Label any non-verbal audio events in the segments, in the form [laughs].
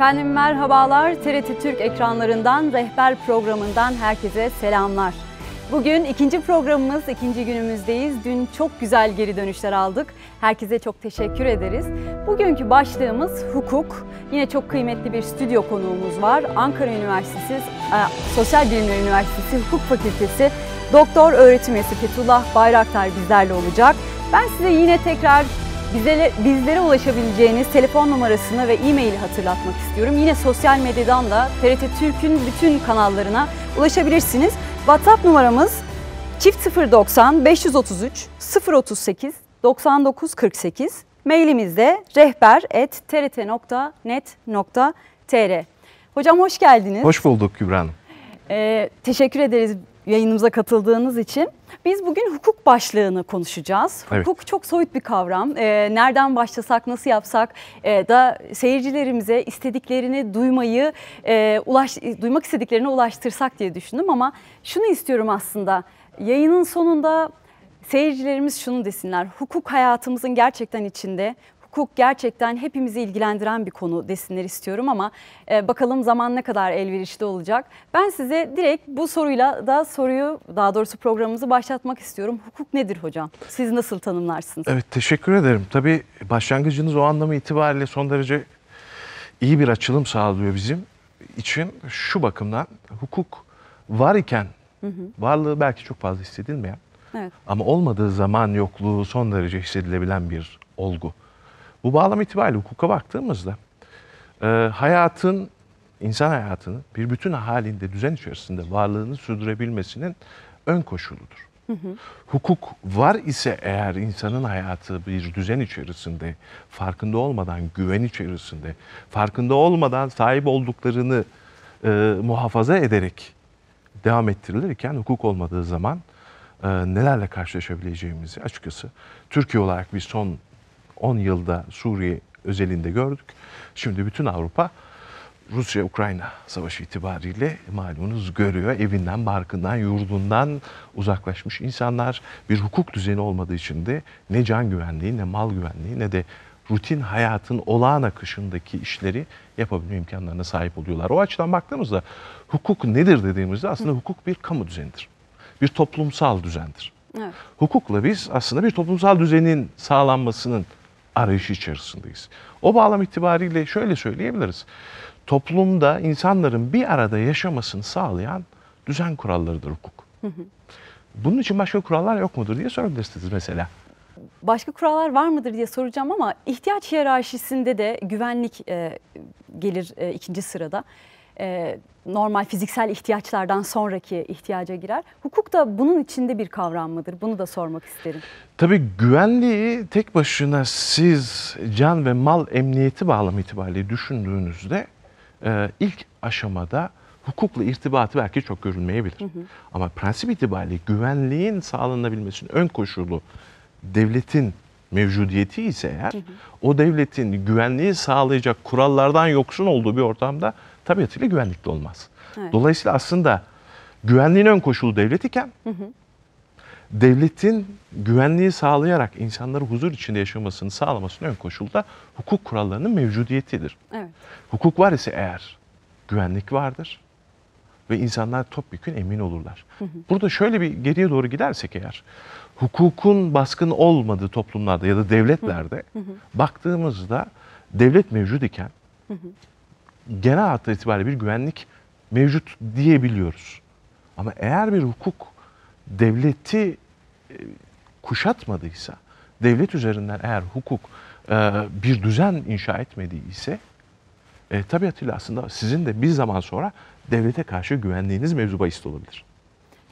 Efendim merhabalar. TRT Türk ekranlarından Rehber programından herkese selamlar. Bugün ikinci programımız, ikinci günümüzdeyiz. Dün çok güzel geri dönüşler aldık. Herkese çok teşekkür ederiz. Bugünkü başlığımız hukuk. Yine çok kıymetli bir stüdyo konuğumuz var. Ankara Üniversitesi e, Sosyal Bilimler Üniversitesi Hukuk Fakültesi Doktor Öğretim Üyesi Fethullah Bayraktar bizlerle olacak. Ben size yine tekrar Bizlere, bizlere ulaşabileceğiniz telefon numarasını ve e-maili hatırlatmak istiyorum. Yine sosyal medyadan da TRT Türk'ün bütün kanallarına ulaşabilirsiniz. WhatsApp numaramız çift 090 533 038 99 48. Mailimiz de rehber.trt.net.tr Hocam hoş geldiniz. Hoş bulduk Kübra Hanım. Ee, teşekkür ederiz yayınımıza katıldığınız için. Biz bugün hukuk başlığını konuşacağız. Hukuk evet. çok soyut bir kavram. Ee, nereden başlasak, nasıl yapsak e, da seyircilerimize istediklerini duymayı, e, ulaş, duymak istediklerine ulaştırsak diye düşündüm. Ama şunu istiyorum aslında, yayının sonunda seyircilerimiz şunu desinler. Hukuk hayatımızın gerçekten içinde, hukuk gerçekten hepimizi ilgilendiren bir konu desinler istiyorum ama e, bakalım zaman ne kadar elverişli olacak. Ben size direkt bu soruyla da soruyu daha doğrusu programımızı başlatmak istiyorum. Hukuk nedir hocam? Siz nasıl tanımlarsınız? Evet teşekkür ederim. Tabii başlangıcınız o anlamı itibariyle son derece iyi bir açılım sağlıyor bizim için şu bakımdan hukuk var iken hı hı. varlığı belki çok fazla hissedilmeyen evet. ama olmadığı zaman yokluğu son derece hissedilebilen bir olgu. Bu bağlam itibariyle hukuka baktığımızda e, hayatın, insan hayatının bir bütün halinde, düzen içerisinde varlığını sürdürebilmesinin ön koşuludur. Hı hı. Hukuk var ise eğer insanın hayatı bir düzen içerisinde, farkında olmadan, güven içerisinde, farkında olmadan sahip olduklarını e, muhafaza ederek devam ettirilirken hukuk olmadığı zaman e, nelerle karşılaşabileceğimizi açıkçası Türkiye olarak bir son 10 yılda Suriye özelinde gördük. Şimdi bütün Avrupa Rusya-Ukrayna savaşı itibariyle malumunuz görüyor. Evinden, barkından, yurdundan uzaklaşmış insanlar bir hukuk düzeni olmadığı için de ne can güvenliği ne mal güvenliği ne de rutin hayatın olağan akışındaki işleri yapabilme imkanlarına sahip oluyorlar. O açıdan baktığımızda hukuk nedir dediğimizde aslında hukuk bir kamu düzenidir. Bir toplumsal düzendir. Evet. Hukukla biz aslında bir toplumsal düzenin sağlanmasının arayışı içerisindeyiz. O bağlam itibariyle şöyle söyleyebiliriz. Toplumda insanların bir arada yaşamasını sağlayan düzen kurallarıdır hukuk. Bunun için başka kurallar yok mudur diye sorabilirsiniz mesela. Başka kurallar var mıdır diye soracağım ama ihtiyaç hiyerarşisinde de güvenlik e, gelir e, ikinci sırada e, normal fiziksel ihtiyaçlardan sonraki ihtiyaca girer. Hukuk da bunun içinde bir kavram mıdır? Bunu da sormak isterim. Tabii güvenliği tek başına siz can ve mal emniyeti bağlamı itibariyle düşündüğünüzde e, ilk aşamada hukukla irtibatı belki çok görülmeyebilir. Hı hı. Ama prensip itibariyle güvenliğin sağlanabilmesinin ön koşulu devletin mevcudiyeti ise eğer hı hı. o devletin güvenliği sağlayacak kurallardan yoksun olduğu bir ortamda tabiatıyla güvenlikli olmaz. Evet. Dolayısıyla aslında güvenliğin ön koşulu devlet iken hı hı. devletin güvenliği sağlayarak insanları huzur içinde yaşamasını sağlamasının ön koşulu da hukuk kurallarının mevcudiyetidir. Evet. Hukuk var ise eğer güvenlik vardır ve insanlar topyekun emin olurlar. Hı hı. Burada şöyle bir geriye doğru gidersek eğer hukukun baskın olmadığı toplumlarda ya da devletlerde hı hı. baktığımızda devlet mevcud iken hı hı genel hatlar itibariyle bir güvenlik mevcut diyebiliyoruz. Ama eğer bir hukuk devleti e, kuşatmadıysa, devlet üzerinden eğer hukuk e, bir düzen inşa etmediyse, e, tabiatıyla aslında sizin de bir zaman sonra devlete karşı güvenliğiniz mevzu bahis olabilir.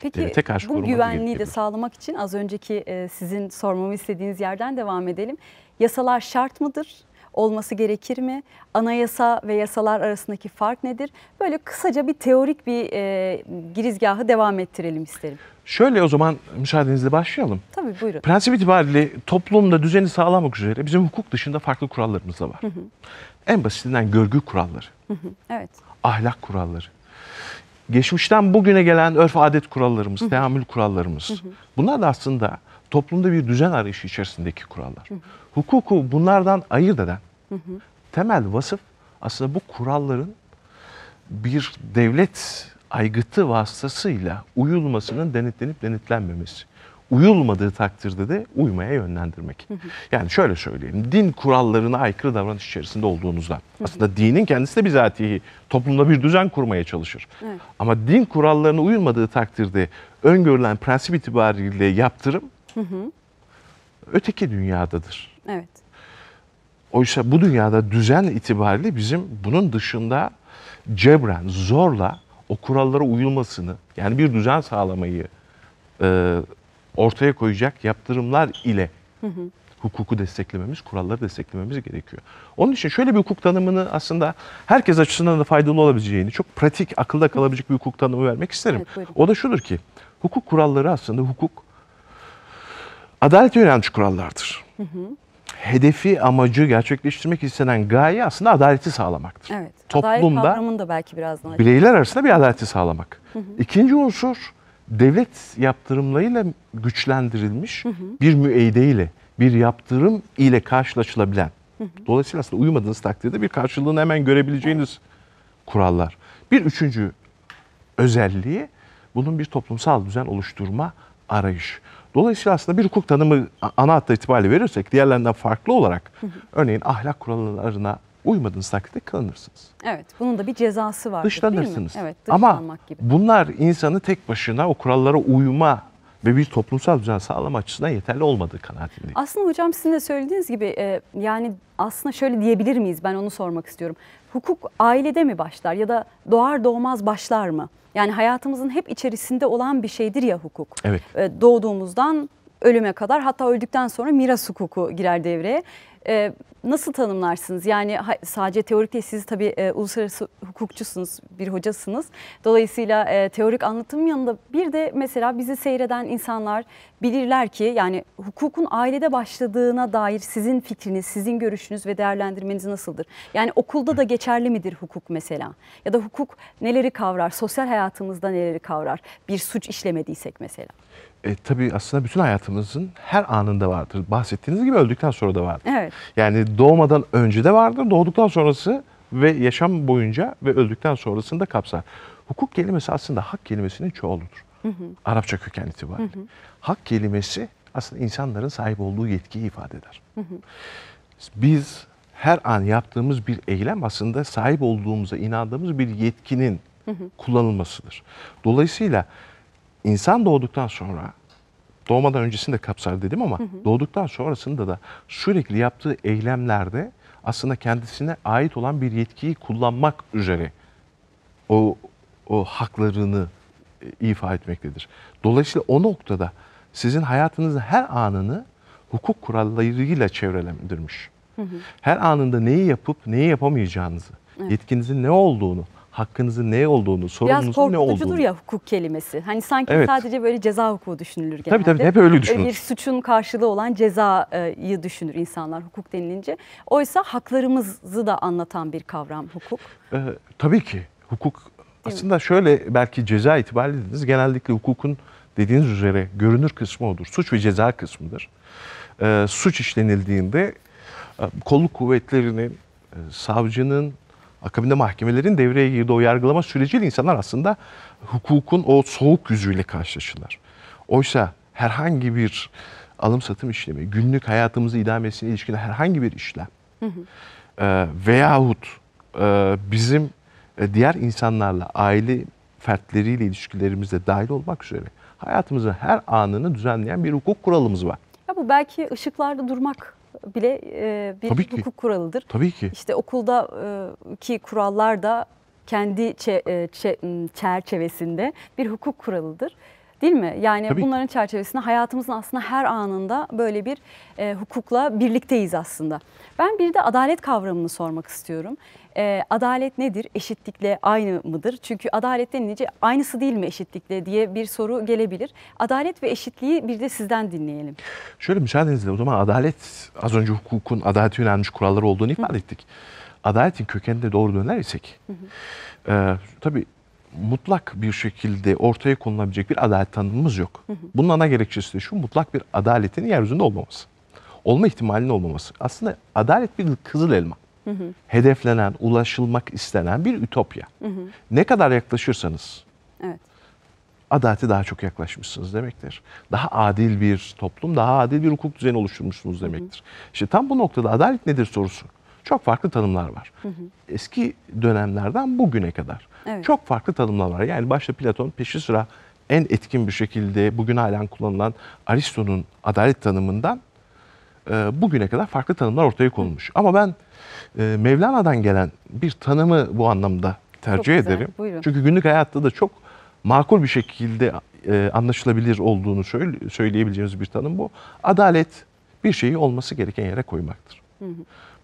Peki karşı bu güvenliği de sağlamak için az önceki e, sizin sormamı istediğiniz yerden devam edelim. Yasalar şart mıdır? olması gerekir mi? Anayasa ve yasalar arasındaki fark nedir? Böyle kısaca bir teorik bir e, girizgahı devam ettirelim isterim. Şöyle o zaman müsaadenizle başlayalım. Tabii buyurun. Prensip itibariyle toplumda düzeni sağlamak üzere bizim hukuk dışında farklı kurallarımız da var. En basitinden görgü kuralları. Evet. Ahlak kuralları. Geçmişten bugüne gelen örf adet kurallarımız, hı teamül kurallarımız. Bunlar da aslında toplumda bir düzen arayışı içerisindeki kurallar. Hukuku bunlardan ayırt eden Hı hı. Temel vasıf aslında bu kuralların bir devlet aygıtı vasıtasıyla uyulmasının denetlenip denetlenmemesi. Uyulmadığı takdirde de uymaya yönlendirmek. Yani şöyle söyleyelim, din kurallarına aykırı davranış içerisinde olduğunuzda aslında dinin kendisi de bizatihi toplumda bir düzen kurmaya çalışır. Evet. Ama din kurallarına uyulmadığı takdirde öngörülen prensip itibariyle yaptırım öteki dünyadadır. Evet. Oysa bu dünyada düzen itibariyle bizim bunun dışında cebren, zorla o kurallara uyulmasını yani bir düzen sağlamayı e, ortaya koyacak yaptırımlar ile hı hı. hukuku desteklememiz, kuralları desteklememiz gerekiyor. Onun için şöyle bir hukuk tanımını aslında herkes açısından da faydalı olabileceğini, çok pratik, akılda kalabilecek bir hukuk tanımı vermek isterim. Evet, o da şudur ki, hukuk kuralları aslında hukuk adalet yönelmiş kurallardır. Hı hı hedefi, amacı gerçekleştirmek istenen gaye aslında adaleti sağlamaktır. Evet. Toplumda adalet da belki birazdan bireyler arasında bir adaleti sağlamak. Hı hı. İkinci unsur devlet yaptırımlarıyla güçlendirilmiş hı hı. bir müeydeyle, bir yaptırım ile karşılaşılabilen. Hı hı. Dolayısıyla aslında uyumadığınız takdirde bir karşılığını hemen görebileceğiniz evet. kurallar. Bir üçüncü özelliği bunun bir toplumsal düzen oluşturma arayışı. Dolayısıyla aslında bir hukuk tanımı ana hatta itibariyle verirsek diğerlerinden farklı olarak örneğin ahlak kurallarına uymadığınız takdirde kılınırsınız. Evet bunun da bir cezası var. Dışlanırsınız. Evet, Ama gibi. bunlar insanı tek başına o kurallara uyma ve bir toplumsal düzen sağlama açısından yeterli olmadığı kanaatindeyim. Aslında hocam sizin de söylediğiniz gibi e, yani aslında şöyle diyebilir miyiz? Ben onu sormak istiyorum hukuk ailede mi başlar ya da doğar doğmaz başlar mı? Yani hayatımızın hep içerisinde olan bir şeydir ya hukuk. Evet. Ee, doğduğumuzdan ölüme kadar hatta öldükten sonra miras hukuku girer devreye. E, nasıl tanımlarsınız? Yani ha, sadece teorik değil siz tabii e, uluslararası hukukçusunuz, bir hocasınız. Dolayısıyla e, teorik anlatım yanında bir de mesela bizi seyreden insanlar bilirler ki yani hukukun ailede başladığına dair sizin fikriniz, sizin görüşünüz ve değerlendirmeniz nasıldır? Yani okulda da geçerli midir hukuk mesela? Ya da hukuk neleri kavrar? Sosyal hayatımızda neleri kavrar? Bir suç işlemediysek mesela e, tabii aslında bütün hayatımızın her anında vardır. Bahsettiğiniz gibi öldükten sonra da vardır. Evet. Yani doğmadan önce de vardır, doğduktan sonrası ve yaşam boyunca ve öldükten sonrasını da kapsar. Hukuk kelimesi aslında hak kelimesinin çoğuludur. Hı hı. Arapça köken itibariyle. Hı hı. Hak kelimesi aslında insanların sahip olduğu yetkiyi ifade eder. Hı hı. Biz her an yaptığımız bir eylem aslında sahip olduğumuza inandığımız bir yetkinin hı hı. kullanılmasıdır. Dolayısıyla insan doğduktan sonra doğmadan öncesinde kapsar dedim ama hı hı. doğduktan sonrasında da sürekli yaptığı eylemlerde aslında kendisine ait olan bir yetkiyi kullanmak üzere o, o haklarını e, ifa etmektedir. Dolayısıyla o noktada sizin hayatınızın her anını hukuk kurallarıyla çevrelendirmiş. Hı hı. Her anında neyi yapıp neyi yapamayacağınızı, evet. yetkinizin ne olduğunu, hakkınızın ne olduğunu, sorumluluğunuzun ne olduğunu. Biraz korkutucudur ya hukuk kelimesi. Hani sanki evet. sadece böyle ceza hukuku düşünülür genelde. Tabii tabii hep öyle düşünülür. Bir suçun karşılığı olan cezayı düşünür insanlar hukuk denilince. Oysa haklarımızı da anlatan bir kavram hukuk. Ee, tabii ki hukuk Değil aslında mi? şöyle belki ceza itibariyle dediniz. Genellikle hukukun dediğiniz üzere görünür kısmı odur. Suç ve ceza kısmıdır. Ee, suç işlenildiğinde e, kolluk kuvvetlerinin, e, savcının, Akabinde mahkemelerin devreye girdiği o yargılama süreciyle insanlar aslında hukukun o soğuk yüzüyle karşılaşırlar. Oysa herhangi bir alım satım işlemi, günlük hayatımızı idamesine ilişkin herhangi bir işlem hı hı. E, veyahut e, bizim e, diğer insanlarla, aile fertleriyle ilişkilerimizde dahil olmak üzere hayatımızın her anını düzenleyen bir hukuk kuralımız var. Ya bu belki ışıklarda durmak bile e, bir Tabii hukuk ki. kuralıdır. Tabii ki. İşte okulda e, ki kurallar da kendi çe, çe, çerçevesinde bir hukuk kuralıdır. Değil mi? Yani Tabii bunların çerçevesinde hayatımızın aslında her anında böyle bir e, hukukla birlikteyiz aslında. Ben bir de adalet kavramını sormak istiyorum. E, adalet nedir? Eşitlikle aynı mıdır? Çünkü adalet denince aynısı değil mi eşitlikle diye bir soru gelebilir. Adalet ve eşitliği bir de sizden dinleyelim. Şöyle müsaadenizle o zaman adalet az önce hukukun adalete yönelmiş kuralları olduğunu ifade Hı. ettik. Adaletin kökeninde doğru dönersek hı hı. E, tabii mutlak bir şekilde ortaya konulabilecek bir adalet tanımımız yok. Bunun ana gerekçesi de şu mutlak bir adaletin yeryüzünde olmaması. Olma ihtimalinin olmaması. Aslında adalet bir kızıl elma. Hedeflenen, ulaşılmak istenen bir ütopya. Ne kadar yaklaşırsanız evet. adalete daha çok yaklaşmışsınız demektir. Daha adil bir toplum, daha adil bir hukuk düzeni oluşturmuşsunuz demektir. İşte tam bu noktada adalet nedir sorusu. Çok farklı tanımlar var. Eski dönemlerden bugüne kadar Evet. Çok farklı tanımlamalar. Yani başta Platon peşi sıra en etkin bir şekilde bugün halen kullanılan Aristo'nun adalet tanımından e, bugüne kadar farklı tanımlar ortaya konulmuş. Ama ben e, Mevlana'dan gelen bir tanımı bu anlamda tercih çok ederim. Buyurun. Çünkü günlük hayatta da çok makul bir şekilde e, anlaşılabilir olduğunu söyle, söyleyebileceğimiz bir tanım bu. Adalet bir şeyi olması gereken yere koymaktır. Hı hı.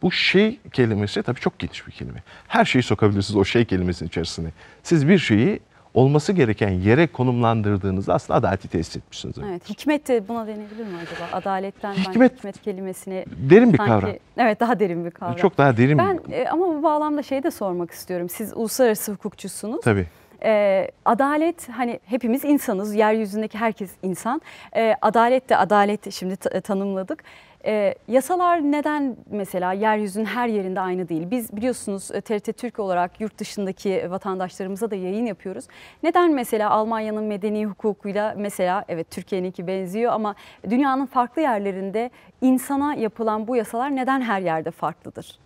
Bu şey kelimesi tabii çok geniş bir kelime. Her şeyi sokabilirsiniz o şey kelimesinin içerisine. Siz bir şeyi olması gereken yere konumlandırdığınızda aslında adaleti tesis etmişsiniz. Evet, hikmet de buna denebilir mi acaba? Adaletten hikmet, ben hikmet kelimesini derin bir sanki, kavram. Evet, daha derin bir kavram. Çok daha derin. Ben bir... e, ama bu bağlamda şey de sormak istiyorum. Siz uluslararası hukukçusunuz. Tabii e, adalet hani hepimiz insanız yeryüzündeki herkes insan e, adalet de adalet şimdi tanımladık e, yasalar neden mesela yeryüzünün her yerinde aynı değil? Biz biliyorsunuz TRT e, Türk olarak yurt dışındaki vatandaşlarımıza da yayın yapıyoruz. Neden mesela Almanya'nın medeni hukukuyla mesela evet Türkiye'ninki benziyor ama dünyanın farklı yerlerinde insana yapılan bu yasalar neden her yerde farklıdır?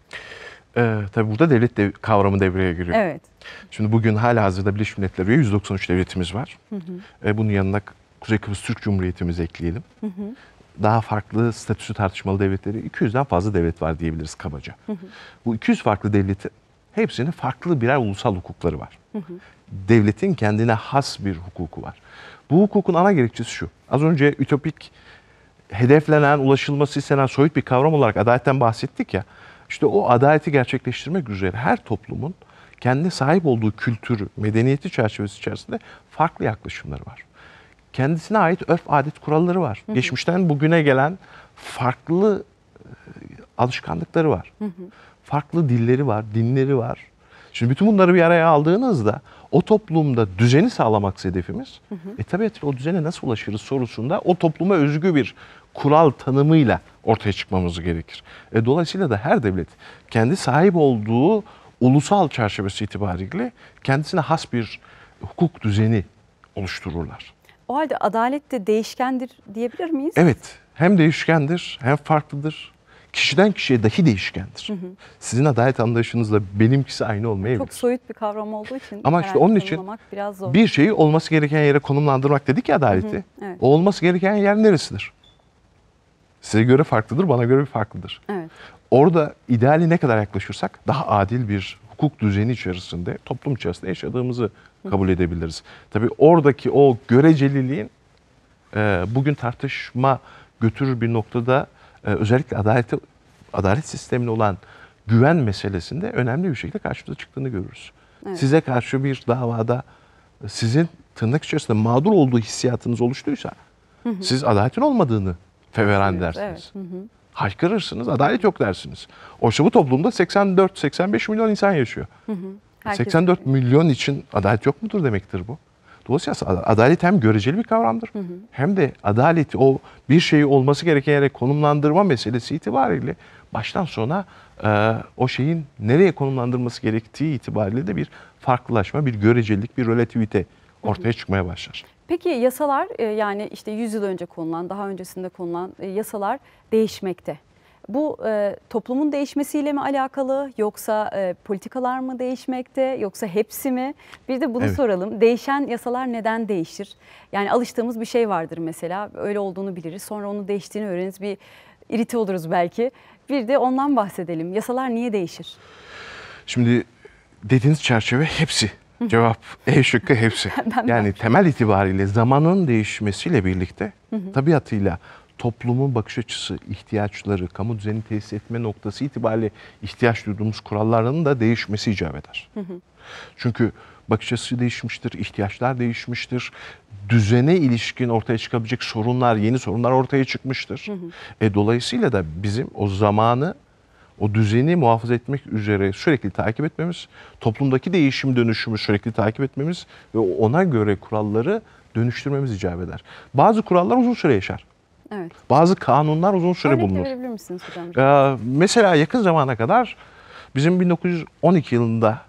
Ee, tabii burada devlet dev kavramı devreye giriyor. Evet. Şimdi bugün hala hazırda Birleşmiş Milletler üye 193 devletimiz var. Hı hı. Ee, bunun yanına Kuzey Kıbrıs Türk Cumhuriyeti'mizi ekleyelim. Hı hı daha farklı statüsü tartışmalı devletleri 200'den fazla devlet var diyebiliriz kabaca. Hı hı. Bu 200 farklı devletin hepsinin farklı birer ulusal hukukları var. Hı hı. Devletin kendine has bir hukuku var. Bu hukukun ana gerekçesi şu. Az önce ütopik hedeflenen, ulaşılması istenen soyut bir kavram olarak adaletten bahsettik ya. İşte o adaleti gerçekleştirmek üzere her toplumun kendi sahip olduğu kültürü, medeniyeti çerçevesi içerisinde farklı yaklaşımları var kendisine ait örf adet kuralları var. Hı hı. Geçmişten bugüne gelen farklı e, alışkanlıkları var. Hı hı. Farklı dilleri var, dinleri var. Şimdi bütün bunları bir araya aldığınızda o toplumda düzeni sağlamak hedefimiz. Hı hı. E tabii o düzene nasıl ulaşırız sorusunda o topluma özgü bir kural tanımıyla ortaya çıkmamız gerekir. E, dolayısıyla da her devlet kendi sahip olduğu ulusal çerçevesi itibariyle kendisine has bir hukuk düzeni oluştururlar. O halde adalet de değişkendir diyebilir miyiz? Evet. Hem değişkendir hem farklıdır. Kişiden kişiye dahi değişkendir. Hı hı. Sizin adalet anlayışınızla benimkisi aynı olmayabilir. Çok soyut bir kavram olduğu için. Ama işte onun için biraz zor. bir şeyi olması gereken yere konumlandırmak dedik ya adaleti. Hı hı. Evet. O olması gereken yer neresidir? Size göre farklıdır, bana göre bir farklıdır. Evet. Orada ideali ne kadar yaklaşırsak daha adil bir hukuk düzeni içerisinde, toplum içerisinde yaşadığımızı kabul edebiliriz. Tabii oradaki o göreceliliğin e, bugün tartışma götürür bir noktada e, özellikle adalet adalet sistemine olan güven meselesinde önemli bir şekilde karşımıza çıktığını görürüz. Evet. Size karşı bir davada e, sizin tırnak içerisinde mağdur olduğu hissiyatınız oluştuysa hı hı. siz adaletin olmadığını feveran dersiniz. Evet. Hı hı haykırırsınız, adalet yok dersiniz. Oysa bu toplumda 84-85 milyon insan yaşıyor. Hı hı. 84 biliyor. milyon için adalet yok mudur demektir bu. Dolayısıyla adalet hem göreceli bir kavramdır hı hı. hem de adalet o bir şeyi olması gereken yere konumlandırma meselesi itibariyle baştan sona e, o şeyin nereye konumlandırması gerektiği itibariyle de bir farklılaşma, bir görecelik, bir relativite ortaya çıkmaya başlar. Peki yasalar e, yani işte 100 yıl önce konulan, daha öncesinde konulan e, yasalar değişmekte. Bu e, toplumun değişmesiyle mi alakalı yoksa e, politikalar mı değişmekte yoksa hepsi mi? Bir de bunu evet. soralım. Değişen yasalar neden değişir? Yani alıştığımız bir şey vardır mesela öyle olduğunu biliriz. Sonra onu değiştiğini öğreniriz bir irite oluruz belki. Bir de ondan bahsedelim. Yasalar niye değişir? Şimdi dediğiniz çerçeve hepsi Cevap E şıkkı hepsi. [laughs] yani temel itibariyle zamanın değişmesiyle birlikte tabiatıyla toplumun bakış açısı, ihtiyaçları, kamu düzeni tesis etme noktası itibariyle ihtiyaç duyduğumuz kuralların da değişmesi icap eder. Çünkü bakış açısı değişmiştir, ihtiyaçlar değişmiştir, düzene ilişkin ortaya çıkabilecek sorunlar, yeni sorunlar ortaya çıkmıştır. E, dolayısıyla da bizim o zamanı o düzeni muhafaza etmek üzere sürekli takip etmemiz, toplumdaki değişim dönüşümü sürekli takip etmemiz ve ona göre kuralları dönüştürmemiz icap eder. Bazı kurallar uzun süre yaşar. Evet. Bazı kanunlar uzun süre Örnek bulunur. verebilir misiniz hocam? Ee, mesela yakın zamana kadar bizim 1912 yılında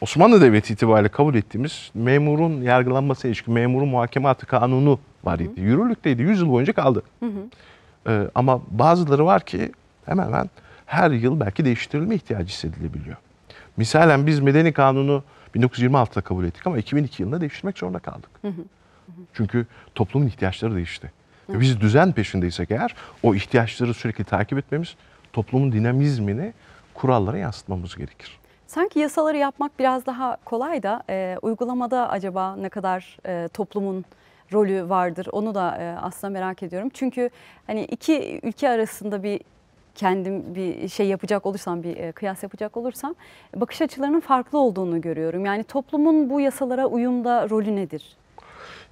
Osmanlı Devleti itibariyle kabul ettiğimiz memurun yargılanması ilişkin memurun muhakeme hattı kanunu var idi. Yürürlükteydi. 100 yıl boyunca kaldı. Hı hı. Ee, ama bazıları var ki hemen hemen her yıl belki değiştirilme ihtiyacı hissedilebiliyor. Misalen biz medeni kanunu 1926'da kabul ettik ama 2002 yılında değiştirmek zorunda kaldık. Hı hı. Çünkü toplumun ihtiyaçları değişti. Hı. Ve biz düzen peşindeysek eğer o ihtiyaçları sürekli takip etmemiz toplumun dinamizmini kurallara yansıtmamız gerekir. Sanki yasaları yapmak biraz daha kolay da e, uygulamada acaba ne kadar e, toplumun rolü vardır onu da e, aslında merak ediyorum. Çünkü hani iki ülke arasında bir kendim bir şey yapacak olursam, bir e, kıyas yapacak olursam bakış açılarının farklı olduğunu görüyorum. Yani toplumun bu yasalara uyumda rolü nedir?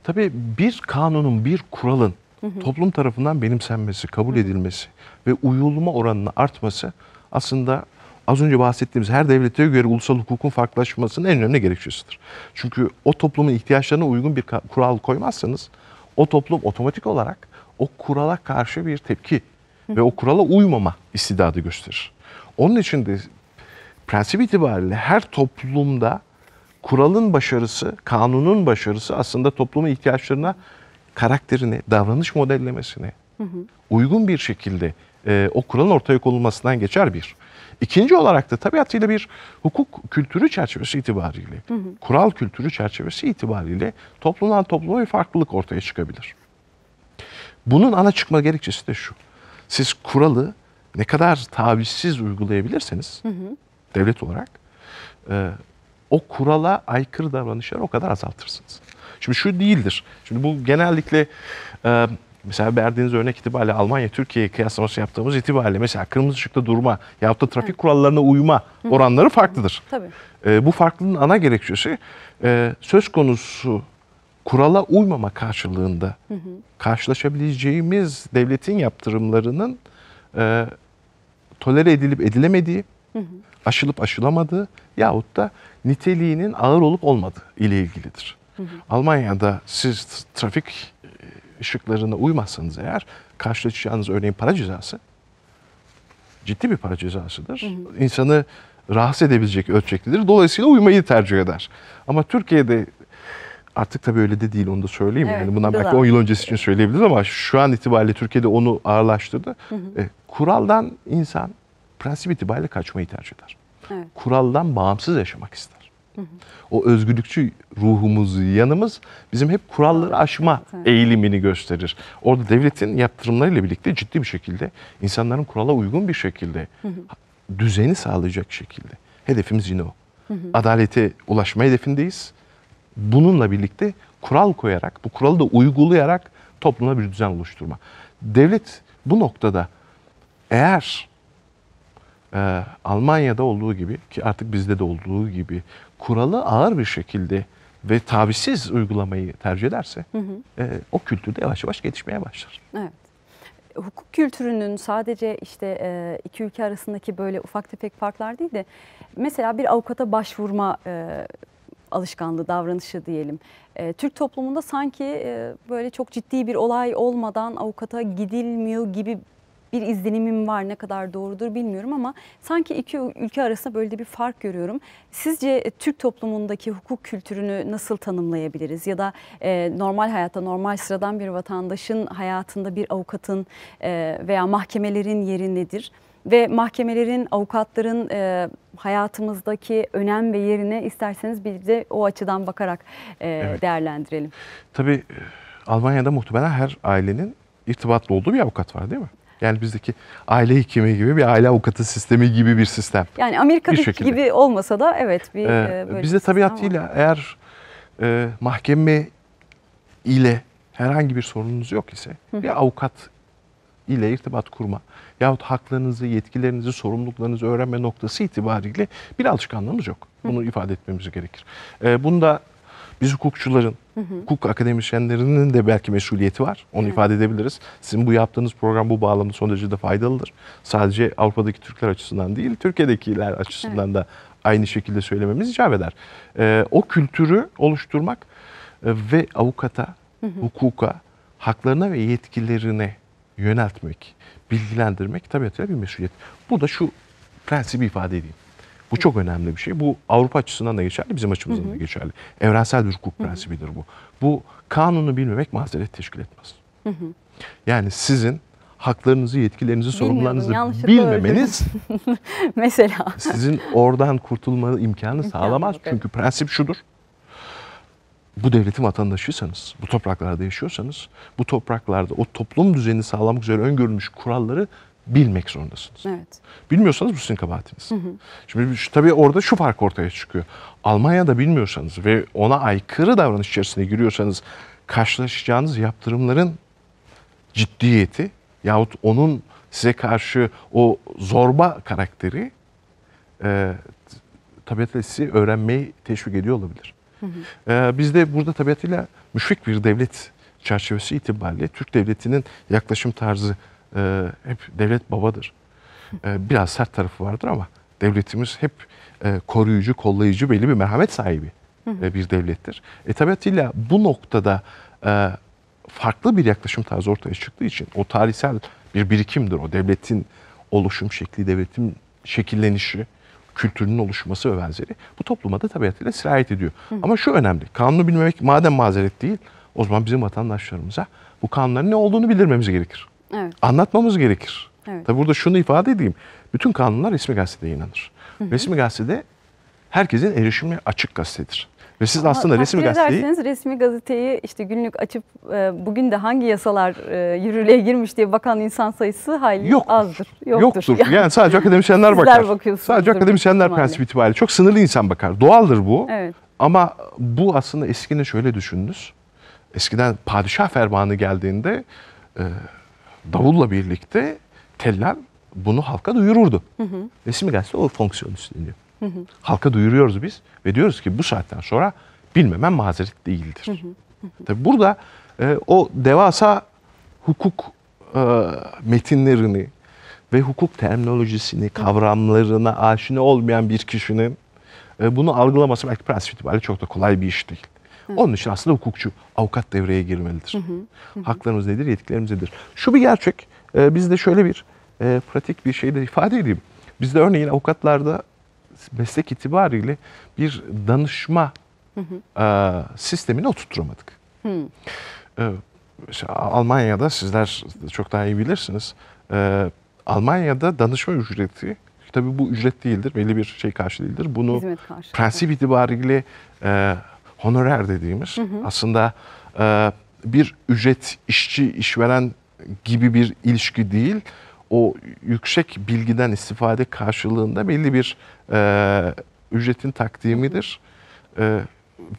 Tabii bir kanunun, bir kuralın hı hı. toplum tarafından benimsenmesi, kabul hı hı. edilmesi ve uyulma oranının artması aslında az önce bahsettiğimiz her devlete göre ulusal hukukun farklılaşmasının en önemli gerekçesidir. Çünkü o toplumun ihtiyaçlarına uygun bir kural koymazsanız o toplum otomatik olarak o kurala karşı bir tepki ve o kurala uymama istidadı gösterir. Onun için de prensip itibariyle her toplumda kuralın başarısı, kanunun başarısı aslında toplumun ihtiyaçlarına karakterini, davranış modellemesini hı hı. uygun bir şekilde e, o kuralın ortaya konulmasından geçer bir. İkinci olarak da tabiatıyla bir hukuk kültürü çerçevesi itibariyle, hı hı. kural kültürü çerçevesi itibariyle toplumdan topluma bir farklılık ortaya çıkabilir. Bunun ana çıkma gerekçesi de şu. Siz kuralı ne kadar tavizsiz uygulayabilirseniz hı hı. devlet olarak e, o kurala aykırı davranışları o kadar azaltırsınız. Şimdi şu değildir. Şimdi bu genellikle e, mesela verdiğiniz örnek itibariyle Almanya Türkiye'ye kıyaslaması yaptığımız itibariyle mesela kırmızı ışıkta durma yahut da trafik Hı. kurallarına uyma oranları farklıdır. Tabii. E, bu farklılığın ana gerekçesi e, söz konusu kurala uymama karşılığında hı hı. karşılaşabileceğimiz devletin yaptırımlarının e, tolere edilip edilemediği, hı hı. aşılıp aşılamadığı yahut da niteliğinin ağır olup olmadığı ile ilgilidir. Hı hı. Almanya'da siz trafik e, ışıklarına uymazsanız eğer karşılaşacağınız örneğin para cezası ciddi bir para cezasıdır. Hı hı. İnsanı rahatsız edebilecek ölçeklidir. Dolayısıyla uyumayı tercih eder. Ama Türkiye'de artık tabii öyle de değil onu da söyleyeyim. Evet, yani bundan belki da. 10 yıl öncesi için söyleyebiliriz ama şu an itibariyle Türkiye'de onu ağırlaştırdı. Hı hı. E, kuraldan insan prensip itibariyle kaçmayı tercih eder. Evet. Kuraldan bağımsız yaşamak ister. Hı hı. O özgürlükçü ruhumuz, yanımız bizim hep kuralları aşma eğilimini gösterir. Orada devletin yaptırımlarıyla birlikte ciddi bir şekilde insanların kurala uygun bir şekilde hı hı. düzeni sağlayacak şekilde. Hedefimiz yine o. Hı hı. Adalete ulaşma hedefindeyiz bununla birlikte kural koyarak, bu kuralı da uygulayarak topluma bir düzen oluşturma. Devlet bu noktada eğer e, Almanya'da olduğu gibi ki artık bizde de olduğu gibi kuralı ağır bir şekilde ve tavizsiz uygulamayı tercih ederse hı hı. E, o kültürde yavaş yavaş gelişmeye başlar. Evet e, hukuk kültürünün sadece işte e, iki ülke arasındaki böyle ufak tefek farklar değil de mesela bir avukata başvurma e, alışkanlığı, davranışı diyelim. E, Türk toplumunda sanki e, böyle çok ciddi bir olay olmadan avukata gidilmiyor gibi bir izlenimim var. Ne kadar doğrudur bilmiyorum ama sanki iki ülke arasında böyle de bir fark görüyorum. Sizce e, Türk toplumundaki hukuk kültürünü nasıl tanımlayabiliriz? Ya da e, normal hayatta, normal sıradan bir vatandaşın hayatında bir avukatın e, veya mahkemelerin yeri nedir? ve mahkemelerin, avukatların e, hayatımızdaki önem ve yerini isterseniz bir de o açıdan bakarak e, evet. değerlendirelim. Tabii e, Almanya'da muhtemelen her ailenin irtibatlı olduğu bir avukat var değil mi? Yani bizdeki aile hekimi gibi bir aile avukatı sistemi gibi bir sistem. Yani Amerika'daki gibi olmasa da evet bir ee, böyle Bizde tabiatıyla var. eğer e, mahkeme ile herhangi bir sorununuz yok ise bir avukat ile irtibat kurma yahut haklarınızı, yetkilerinizi, sorumluluklarınızı öğrenme noktası itibariyle bir alışkanlığımız yok. Bunu Hı. ifade etmemiz gerekir. E, bunda biz hukukçuların, hı hı. hukuk akademisyenlerinin de belki mesuliyeti var. Onu hı. ifade edebiliriz. Sizin bu yaptığınız program bu bağlamda son derece de faydalıdır. Sadece Avrupa'daki Türkler açısından değil, Türkiye'dekiler açısından evet. da aynı şekilde söylememiz icap eder. Ee, o kültürü oluşturmak e, ve avukata, hı hı. hukuka, haklarına ve yetkilerine yöneltmek bilgilendirmek tabiatıyla bir mesuliyet. Bu da şu prensibi ifade edeyim. Bu çok önemli bir şey. Bu Avrupa açısından da geçerli, bizim açımızdan hı hı. da geçerli. Evrensel bir hukuk hı hı. prensibidir bu. Bu kanunu bilmemek mazeret teşkil etmez. Hı hı. Yani sizin haklarınızı, yetkilerinizi, sorumlularınızı bilmemeniz [laughs] mesela sizin oradan kurtulma imkanı sağlamaz. Çünkü prensip şudur bu devletin vatandaşıysanız, bu topraklarda yaşıyorsanız, bu topraklarda o toplum düzenini sağlamak üzere öngörülmüş kuralları bilmek zorundasınız. Evet. Bilmiyorsanız bu sizin kabahatiniz. Hı hı. Şimdi tabii orada şu fark ortaya çıkıyor. Almanya'da bilmiyorsanız ve ona aykırı davranış içerisine giriyorsanız karşılaşacağınız yaptırımların ciddiyeti yahut onun size karşı o zorba karakteri e, tabiatla sizi öğrenmeyi teşvik ediyor olabilir. Hı hı. Ee, biz de burada tabiatıyla müşfik bir devlet çerçevesi itibariyle Türk devletinin yaklaşım tarzı e, hep devlet babadır. E, biraz sert tarafı vardır ama devletimiz hep e, koruyucu, kollayıcı, belli bir merhamet sahibi e, bir devlettir. E tabiatıyla bu noktada e, farklı bir yaklaşım tarzı ortaya çıktığı için o tarihsel bir birikimdir o devletin oluşum şekli, devletin şekillenişi kültürünün oluşması ve benzeri bu topluma da tabiatıyla sirayet ediyor. Hı. Ama şu önemli. Kanunu bilmemek madem mazeret değil o zaman bizim vatandaşlarımıza bu kanunların ne olduğunu bildirmemiz gerekir. Evet. Anlatmamız gerekir. Evet. Tabi burada şunu ifade edeyim. Bütün kanunlar resmi gazetede yayınlanır. Hı hı. Resmi gazetede herkesin erişimi açık gazetedir. Ve siz aslında resmi gazeteyi... resmi gazeteyi işte günlük açıp e, bugün de hangi yasalar e, yürürlüğe girmiş diye bakan insan sayısı hayli Yoktur. azdır. Yoktur. Yoktur. Yani, [laughs] sadece akademisyenler bakar. Sadece akademisyenler prensip itibariyle. Çok sınırlı insan bakar. Doğaldır bu. Evet. Ama bu aslında eskiden şöyle düşündünüz. Eskiden padişah fermanı geldiğinde e, davulla birlikte tellal bunu halka duyururdu. Hı hı. Resmi gazete o fonksiyon üstleniyor. Halka duyuruyoruz biz ve diyoruz ki bu saatten sonra bilmemem mazeret değildir. Hı Tabii burada e, o devasa hukuk e, metinlerini ve hukuk terminolojisini, kavramlarına aşina olmayan bir kişinin e, bunu algılaması belki prensip itibariyle çok da kolay bir iş değil. Onun için aslında hukukçu, avukat devreye girmelidir. Haklarımız nedir, yetkilerimiz nedir? Şu bir gerçek, e, bizde şöyle bir e, pratik bir şey de ifade edeyim. Bizde örneğin avukatlarda meslek itibariyle bir danışma hı hı. E, sistemini oturtturamadık. E, Almanya'da sizler çok daha iyi bilirsiniz. E, Almanya'da danışma ücreti tabi bu ücret değildir, belli bir şey karşı değildir. Bunu karşı. prensip itibariyle e, honorer dediğimiz hı hı. aslında e, bir ücret işçi işveren gibi bir ilişki değil o yüksek bilgiden istifade karşılığında belli bir e, ücretin takdimidir. E,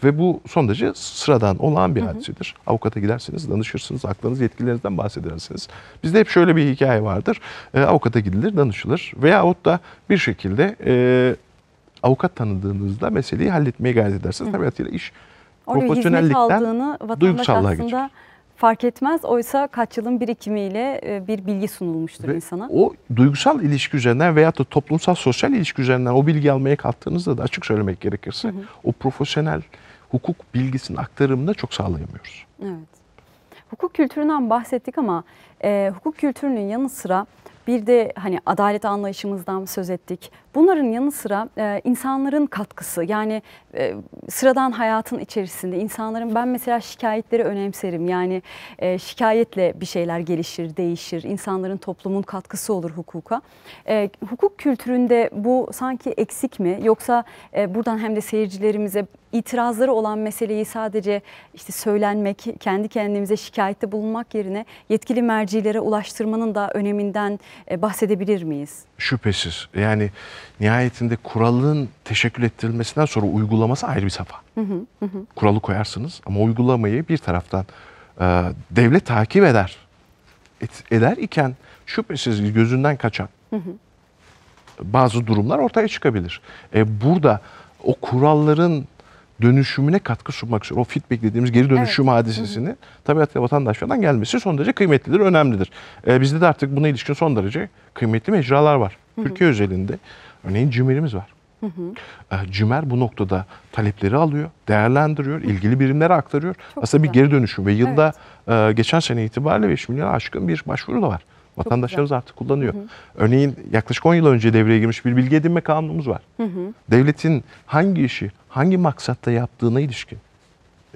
ve bu son derece sıradan olan bir hadisedir. Avukata gidersiniz, danışırsınız, aklınız yetkililerinizden bahsedersiniz. Bizde hep şöyle bir hikaye vardır. E, avukata gidilir, danışılır veyahut da bir şekilde e, avukat tanıdığınızda meseleyi halletmeye gayret edersiniz. Tabiatıyla iş Oraya profesyonellikten hizmet aldığını vatandaş geçer fark etmez. Oysa kaç yılın birikimiyle e, bir bilgi sunulmuştur Ve insana. O duygusal ilişki üzerinden veya da toplumsal sosyal ilişki üzerinden o bilgi almaya kalktığınızda da açık söylemek gerekirse hı hı. o profesyonel hukuk bilgisinin aktarımını çok sağlayamıyoruz. Evet. Hukuk kültüründen bahsettik ama e, hukuk kültürünün yanı sıra bir de hani adalet anlayışımızdan söz ettik. Bunların yanı sıra e, insanların katkısı yani e, sıradan hayatın içerisinde insanların ben mesela şikayetleri önemserim. Yani e, şikayetle bir şeyler gelişir, değişir. İnsanların toplumun katkısı olur hukuka. E, hukuk kültüründe bu sanki eksik mi? Yoksa e, buradan hem de seyircilerimize itirazları olan meseleyi sadece işte söylenmek, kendi kendimize şikayette bulunmak yerine yetkili mercilere ulaştırmanın da öneminden e, bahsedebilir miyiz? Şüphesiz. Yani nihayetinde kuralın teşekkül ettirilmesinden sonra uygulaması ayrı bir safa. Hı hı, hı. Kuralı koyarsınız ama uygulamayı bir taraftan e, devlet takip eder. Et, eder iken şüphesiz gözünden kaçan hı hı. bazı durumlar ortaya çıkabilir. E, burada o kuralların dönüşümüne katkı sunmak üzere o feedback dediğimiz geri dönüşüm evet. hadisesini tabiatıyla vatandaşlardan gelmesi son derece kıymetlidir, önemlidir. Ee, bizde de artık buna ilişkin son derece kıymetli mecralar var. Hı hı. Türkiye özelinde örneğin CİMER'imiz var. Hı hı. E, bu noktada talepleri alıyor, değerlendiriyor, ilgili birimlere aktarıyor. Çok Aslında güzel. bir geri dönüşüm ve yılda evet. E, geçen sene itibariyle 5 milyon aşkın bir başvuru da var. Vatandaşlarımız artık kullanıyor. Hı hı. Örneğin yaklaşık 10 yıl önce devreye girmiş bir bilgi edinme kanunumuz var. Hı hı. Devletin hangi işi, hangi maksatta yaptığına ilişkin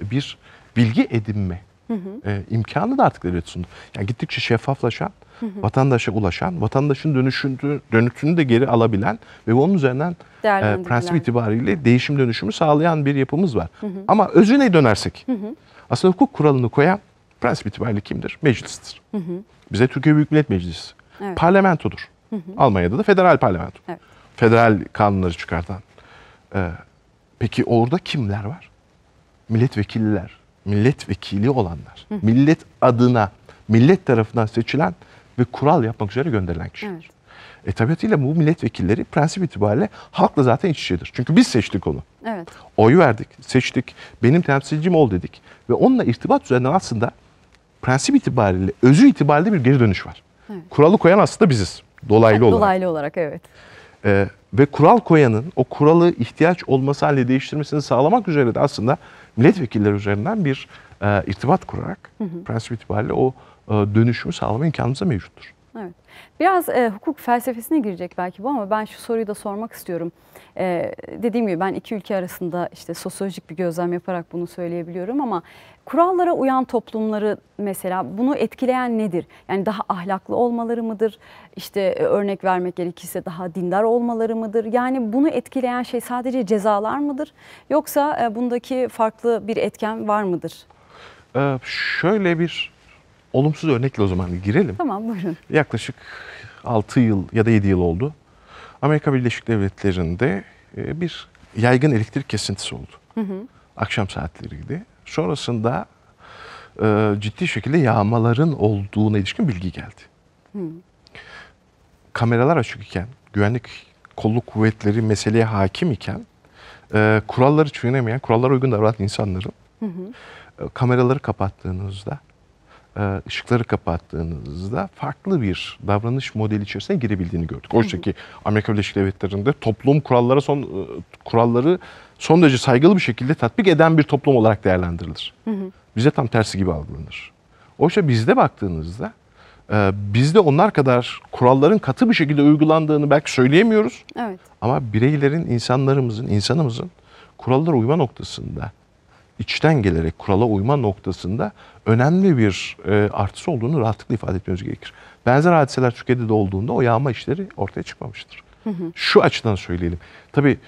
bir bilgi edinme hı hı. E, imkanı da artık devlet sundu. Yani gittikçe şeffaflaşan, hı hı. vatandaşa ulaşan, vatandaşın dönüşünü, dönütünü de geri alabilen ve onun üzerinden e, prensip itibariyle değişim dönüşümü sağlayan bir yapımız var. Hı hı. Ama özüne dönersek, hı hı. aslında hukuk kuralını koyan prensip itibariyle kimdir? Meclistir. Hı hı. Bize Türkiye Büyük Millet Meclisi. Evet. Parlamentodur. Hı hı. Almanya'da da federal parlamento. Evet. Federal kanunları çıkartan. Ee, peki orada kimler var? Milletvekilliler, milletvekili olanlar, hı hı. millet adına, millet tarafından seçilen ve kural yapmak üzere gönderilen kişiler. Evet. E tabiatıyla bu milletvekilleri prensip itibariyle halkla zaten iç içedir. Çünkü biz seçtik onu. Evet. Oy verdik, seçtik. Benim temsilcim ol dedik. Ve onunla irtibat üzerinden aslında prensip itibariyle, özü itibariyle bir geri dönüş var. Evet. Kuralı koyan aslında biziz. Dolaylı olarak. Dolaylı olarak evet. Ee, ve kural koyanın o kuralı ihtiyaç olması halde değiştirmesini sağlamak üzere de aslında milletvekilleri üzerinden bir e, irtibat kurarak hı hı. prensip itibariyle o e, dönüşümü sağlama imkanımız da mevcuttur. Evet. Biraz e, hukuk felsefesine girecek belki bu ama ben şu soruyu da sormak istiyorum. E, dediğim gibi ben iki ülke arasında işte sosyolojik bir gözlem yaparak bunu söyleyebiliyorum ama kurallara uyan toplumları mesela bunu etkileyen nedir? Yani daha ahlaklı olmaları mıdır? İşte e, örnek vermek gerekirse daha dindar olmaları mıdır? Yani bunu etkileyen şey sadece cezalar mıdır? Yoksa e, bundaki farklı bir etken var mıdır? Ee, şöyle bir olumsuz örnekle o zaman girelim. Tamam buyurun. Yaklaşık 6 yıl ya da 7 yıl oldu. Amerika Birleşik Devletleri'nde e, bir yaygın elektrik kesintisi oldu. Hı hı. Akşam saatleriydi. Sonrasında e, ciddi şekilde yağmaların olduğuna ilişkin bilgi geldi. Hı. Kameralar açık iken, güvenlik kolluk kuvvetleri meseleye hakim iken, e, kuralları çiğnemeyen, kurallara uygun davranan insanların hı hı. kameraları kapattığınızda e, ışıkları kapattığınızda farklı bir davranış modeli içerisine girebildiğini gördük. Oysa ki Amerika Birleşik Devletleri'nde toplum kurallara son e, kuralları son derece saygılı bir şekilde tatbik eden bir toplum olarak değerlendirilir. Bize tam tersi gibi algılanır. Oysa bizde baktığınızda e, bizde onlar kadar kuralların katı bir şekilde uygulandığını belki söyleyemiyoruz. Evet. Ama bireylerin, insanlarımızın, insanımızın kurallara uyma noktasında içten gelerek kurala uyma noktasında önemli bir e, artısı olduğunu rahatlıkla ifade etmemiz gerekir. Benzer hadiseler Türkiye'de de olduğunda o yağma işleri ortaya çıkmamıştır. Hı hı. Şu açıdan söyleyelim. Tabii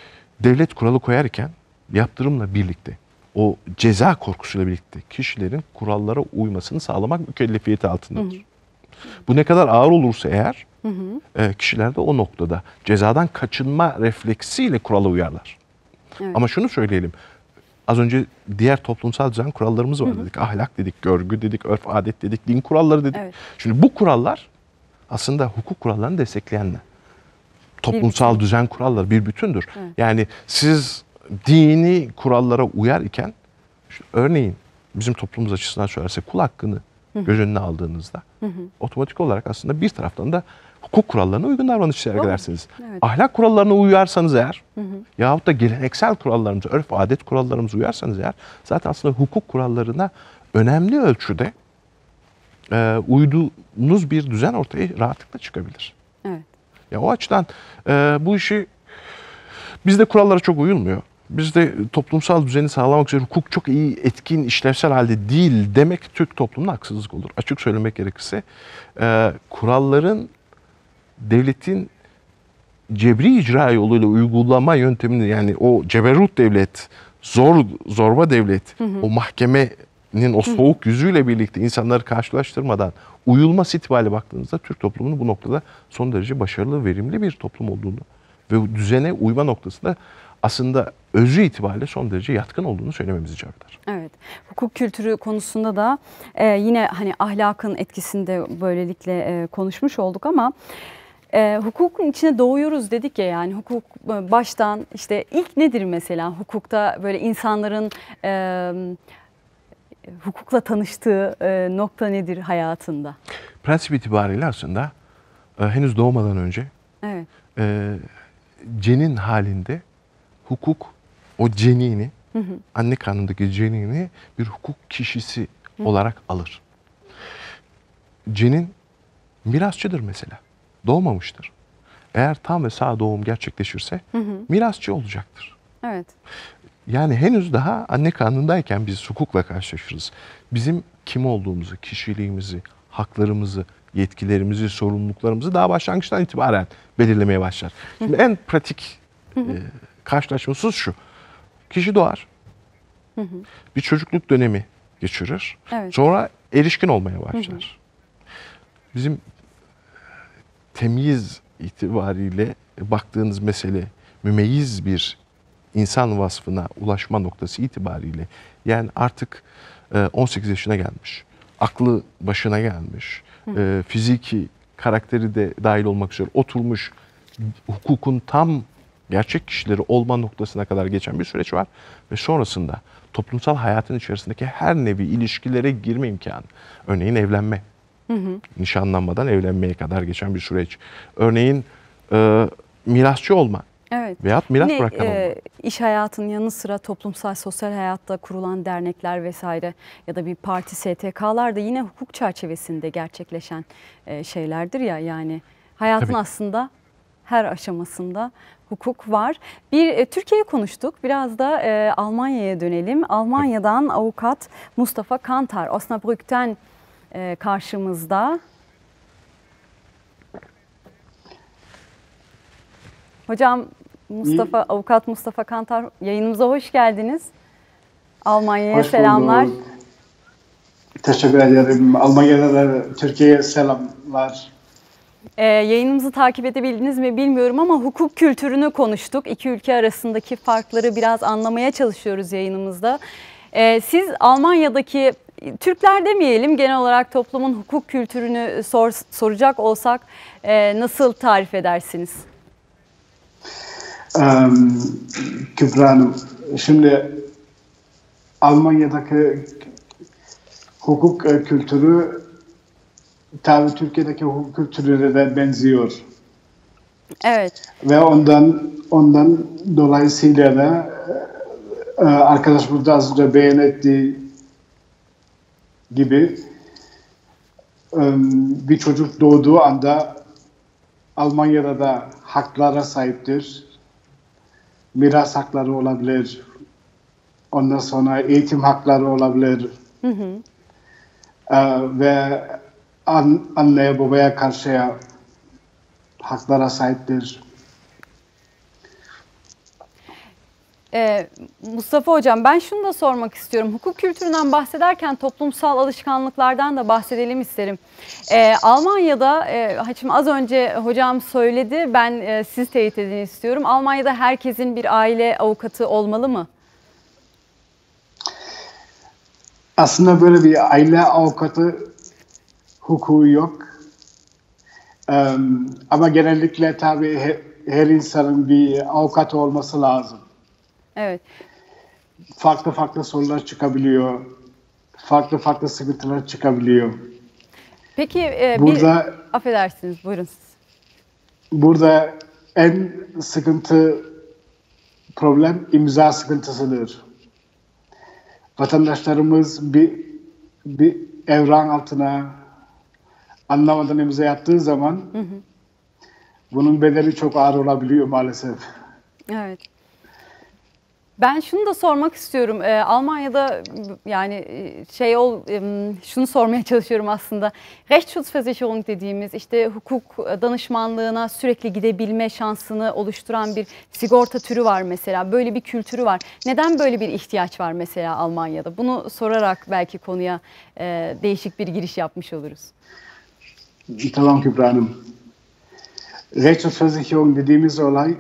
devlet kuralı koyarken yaptırımla birlikte o ceza korkusuyla birlikte kişilerin kurallara uymasını sağlamak mükellefiyeti altındadır. Hı hı. Bu ne kadar ağır olursa eğer hı hı. E, kişiler de o noktada cezadan kaçınma refleksiyle kurala uyarlar. Evet. Ama şunu söyleyelim. Az önce diğer toplumsal düzen kurallarımız var dedik. Ahlak dedik, görgü dedik, örf adet dedik, din kuralları dedik. Evet. Şimdi bu kurallar aslında hukuk kurallarını destekleyenler. Toplumsal düzen kuralları bir bütündür. Evet. Yani siz dini kurallara uyar iken örneğin bizim toplumumuz açısından söylersek kul hakkını göz önüne aldığınızda otomatik olarak aslında bir taraftan da hukuk kurallarına uygun davranış sergilersiniz. Evet. Ahlak kurallarına uyarsanız eğer hı hı. yahut da geleneksel kurallarımıza, örf adet kurallarımıza uyarsanız eğer zaten aslında hukuk kurallarına önemli ölçüde e, uyduğunuz bir düzen ortaya rahatlıkla çıkabilir. Evet. Ya o açıdan e, bu işi bizde kurallara çok uyulmuyor. Bizde toplumsal düzeni sağlamak üzere hukuk çok iyi, etkin, işlevsel halde değil demek Türk toplumuna haksızlık olur. Açık söylemek gerekirse e, kuralların devletin cebri icra yoluyla uygulama yöntemini yani o ceberut devlet, zor zorba devlet, hı hı. o mahkemenin o soğuk yüzüyle birlikte insanları karşılaştırmadan uyulması itibariyle baktığınızda Türk toplumunun bu noktada son derece başarılı, verimli bir toplum olduğunu ve bu düzene uyma noktasında aslında özü itibariyle son derece yatkın olduğunu söylememiz icap eder. Evet. Hukuk kültürü konusunda da e, yine hani ahlakın etkisinde böylelikle e, konuşmuş olduk ama e, hukukun içine doğuyoruz dedik ya yani hukuk e, baştan işte ilk nedir mesela hukukta böyle insanların e, hukukla tanıştığı e, nokta nedir hayatında? Prensip itibariyle aslında e, henüz doğmadan önce evet. e, cenin halinde hukuk o cenini hı hı. anne karnındaki cenini bir hukuk kişisi hı. olarak alır. Cenin mirasçıdır mesela doğmamıştır. Eğer tam ve sağ doğum gerçekleşirse hı hı. mirasçı olacaktır. Evet. Yani henüz daha anne karnındayken biz hukukla karşılaşırız. Bizim kim olduğumuzu, kişiliğimizi, haklarımızı, yetkilerimizi, sorumluluklarımızı daha başlangıçtan itibaren belirlemeye başlar. Şimdi en pratik e, karşılaşması şu. Kişi doğar. bir çocukluk dönemi geçirir. Evet. Sonra erişkin olmaya başlar. Bizim temyiz itibariyle baktığınız mesele mümeyyiz bir insan vasfına ulaşma noktası itibariyle yani artık 18 e, yaşına gelmiş, aklı başına gelmiş, Hı. E, fiziki karakteri de dahil olmak üzere oturmuş hukukun tam gerçek kişileri olma noktasına kadar geçen bir süreç var ve sonrasında toplumsal hayatın içerisindeki her nevi ilişkilere girme imkanı. Örneğin evlenme, Hı hı. Nişanlanmadan evlenmeye kadar geçen bir süreç. Örneğin e, mirasçı olma. Evet. Veyahut miras Yine, bırakan e, olma. E, iş hayatının yanı sıra toplumsal sosyal hayatta kurulan dernekler vesaire ya da bir parti STK'lar da yine hukuk çerçevesinde gerçekleşen e, şeylerdir ya yani hayatın Tabii. aslında her aşamasında hukuk var. Bir e, Türkiye'yi konuştuk. Biraz da e, Almanya'ya dönelim. Almanya'dan avukat Mustafa Kantar, Osnabrück'ten e, karşımızda. Hocam Mustafa İyi. Avukat Mustafa Kantar yayınımıza hoş geldiniz. Almanya'ya hoş selamlar. Bulduk. Teşekkür ederim. Almanya'da da Türkiye'ye selamlar. Ee, yayınımızı takip edebildiniz mi bilmiyorum ama hukuk kültürünü konuştuk. İki ülke arasındaki farkları biraz anlamaya çalışıyoruz yayınımızda. Ee, siz Almanya'daki Türkler demeyelim genel olarak toplumun hukuk kültürünü sor, soracak olsak e, nasıl tarif edersiniz? Ee, Kübra Hanım, şimdi Almanya'daki hukuk e, kültürü tabi Türkiye'deki hukuk kültürüne de benziyor. Evet. Ve ondan ondan dolayısıyla da e, arkadaş burada az önce beyan ettiği gibi bir çocuk doğduğu anda Almanya'da da haklara sahiptir. Miras hakları olabilir. Ondan sonra eğitim hakları olabilir. Hı hı. Ee, ve anneye babaya karşıya haklara sahiptir. Ee, Mustafa Hocam ben şunu da sormak istiyorum. Hukuk kültüründen bahsederken toplumsal alışkanlıklardan da bahsedelim isterim. Ee, Almanya'da, e, şimdi az önce hocam söyledi, ben e, siz teyit edin istiyorum. Almanya'da herkesin bir aile avukatı olmalı mı? Aslında böyle bir aile avukatı hukuku yok. Ee, ama genellikle tabii her, her insanın bir avukat olması lazım. Evet. Farklı farklı sorular çıkabiliyor. Farklı farklı sıkıntılar çıkabiliyor. Peki e, burada bir, affedersiniz buyurun Burada en sıkıntı problem imza sıkıntısıdır. Vatandaşlarımız bir bir evran altına anlamadan imza yaptığı zaman hı hı. bunun bedeli çok ağır olabiliyor maalesef. Evet. Ben şunu da sormak istiyorum. E, Almanya'da yani e, şey ol e, şunu sormaya [laughs] çalışıyorum aslında. Rechtsschutzversicherung dediğimiz işte hukuk danışmanlığına sürekli gidebilme şansını oluşturan bir sigorta türü var mesela. Böyle bir kültürü var. Neden böyle bir ihtiyaç var mesela Almanya'da? Bunu sorarak belki konuya e, değişik bir giriş yapmış oluruz. Tamam Kübra Hanım. Rechtsschutzversicherung dediğimiz olay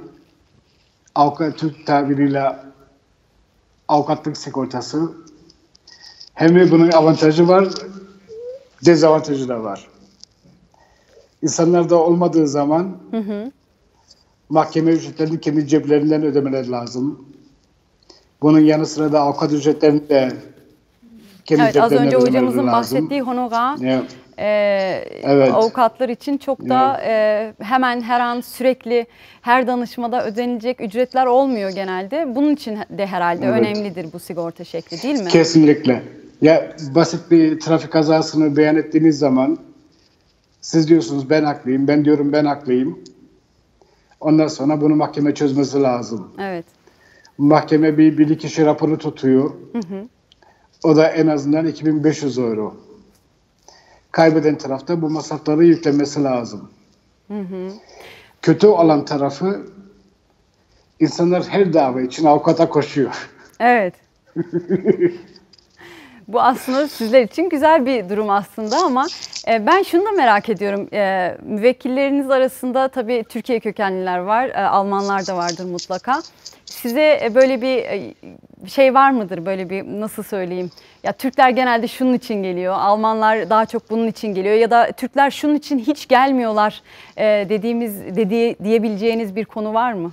avukat Türk tabiriyle avukatlık sigortası hem bunun avantajı var, dezavantajı da var. İnsanlar da olmadığı zaman hı hı. mahkeme ücretlerini kendi ceplerinden ödemeleri lazım. Bunun yanı sıra da avukat ücretlerini de kendi evet, ceplerinden ödemeleri lazım. Az önce hocamızın bahsettiği honorar evet e, evet. avukatlar için çok da e, hemen her an sürekli her danışmada ödenilecek ücretler olmuyor genelde. Bunun için de herhalde evet. önemlidir bu sigorta şekli değil mi? Kesinlikle. Ya basit bir trafik kazasını beyan ettiğiniz zaman siz diyorsunuz ben haklıyım, ben diyorum ben haklıyım. Ondan sonra bunu mahkeme çözmesi lazım. Evet. Mahkeme bir bilirkişi raporu tutuyor. Hı hı. O da en azından 2500 euro kaybeden tarafta bu masrafları yüklemesi lazım. Hı hı. Kötü olan tarafı insanlar her dava için avukata koşuyor. Evet. [laughs] Bu aslında sizler için güzel bir durum aslında ama e, ben şunu da merak ediyorum. E, müvekkilleriniz arasında tabii Türkiye kökenliler var, e, Almanlar da vardır mutlaka. Size e, böyle bir e, şey var mıdır böyle bir nasıl söyleyeyim? Ya Türkler genelde şunun için geliyor, Almanlar daha çok bunun için geliyor ya da Türkler şunun için hiç gelmiyorlar e, dediğimiz dediği diyebileceğiniz bir konu var mı?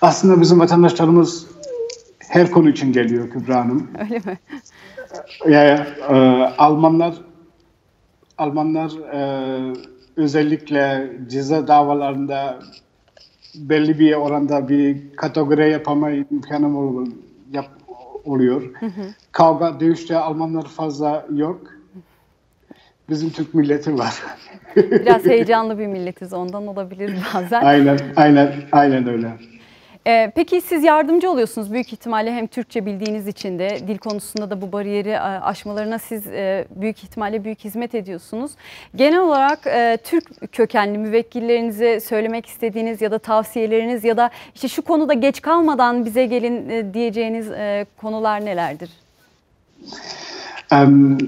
Aslında bizim vatandaşlarımız her konu için geliyor Kübra Hanım. Öyle mi? Ya, yani, Almanlar Almanlar özellikle ceza davalarında belli bir oranda bir kategori yapama imkanım ol, yap, oluyor. Hı hı. Kavga, dövüşte Almanlar fazla yok. Bizim Türk milleti var. Biraz heyecanlı bir milletiz ondan olabilir bazen. Aynen, aynen, aynen öyle. Ee, peki siz yardımcı oluyorsunuz büyük ihtimalle hem Türkçe bildiğiniz için de dil konusunda da bu bariyeri aşmalarına siz e, büyük ihtimalle büyük hizmet ediyorsunuz. Genel olarak e, Türk kökenli müvekkillerinize söylemek istediğiniz ya da tavsiyeleriniz ya da işte şu konuda geç kalmadan bize gelin e, diyeceğiniz konular nelerdir? Um,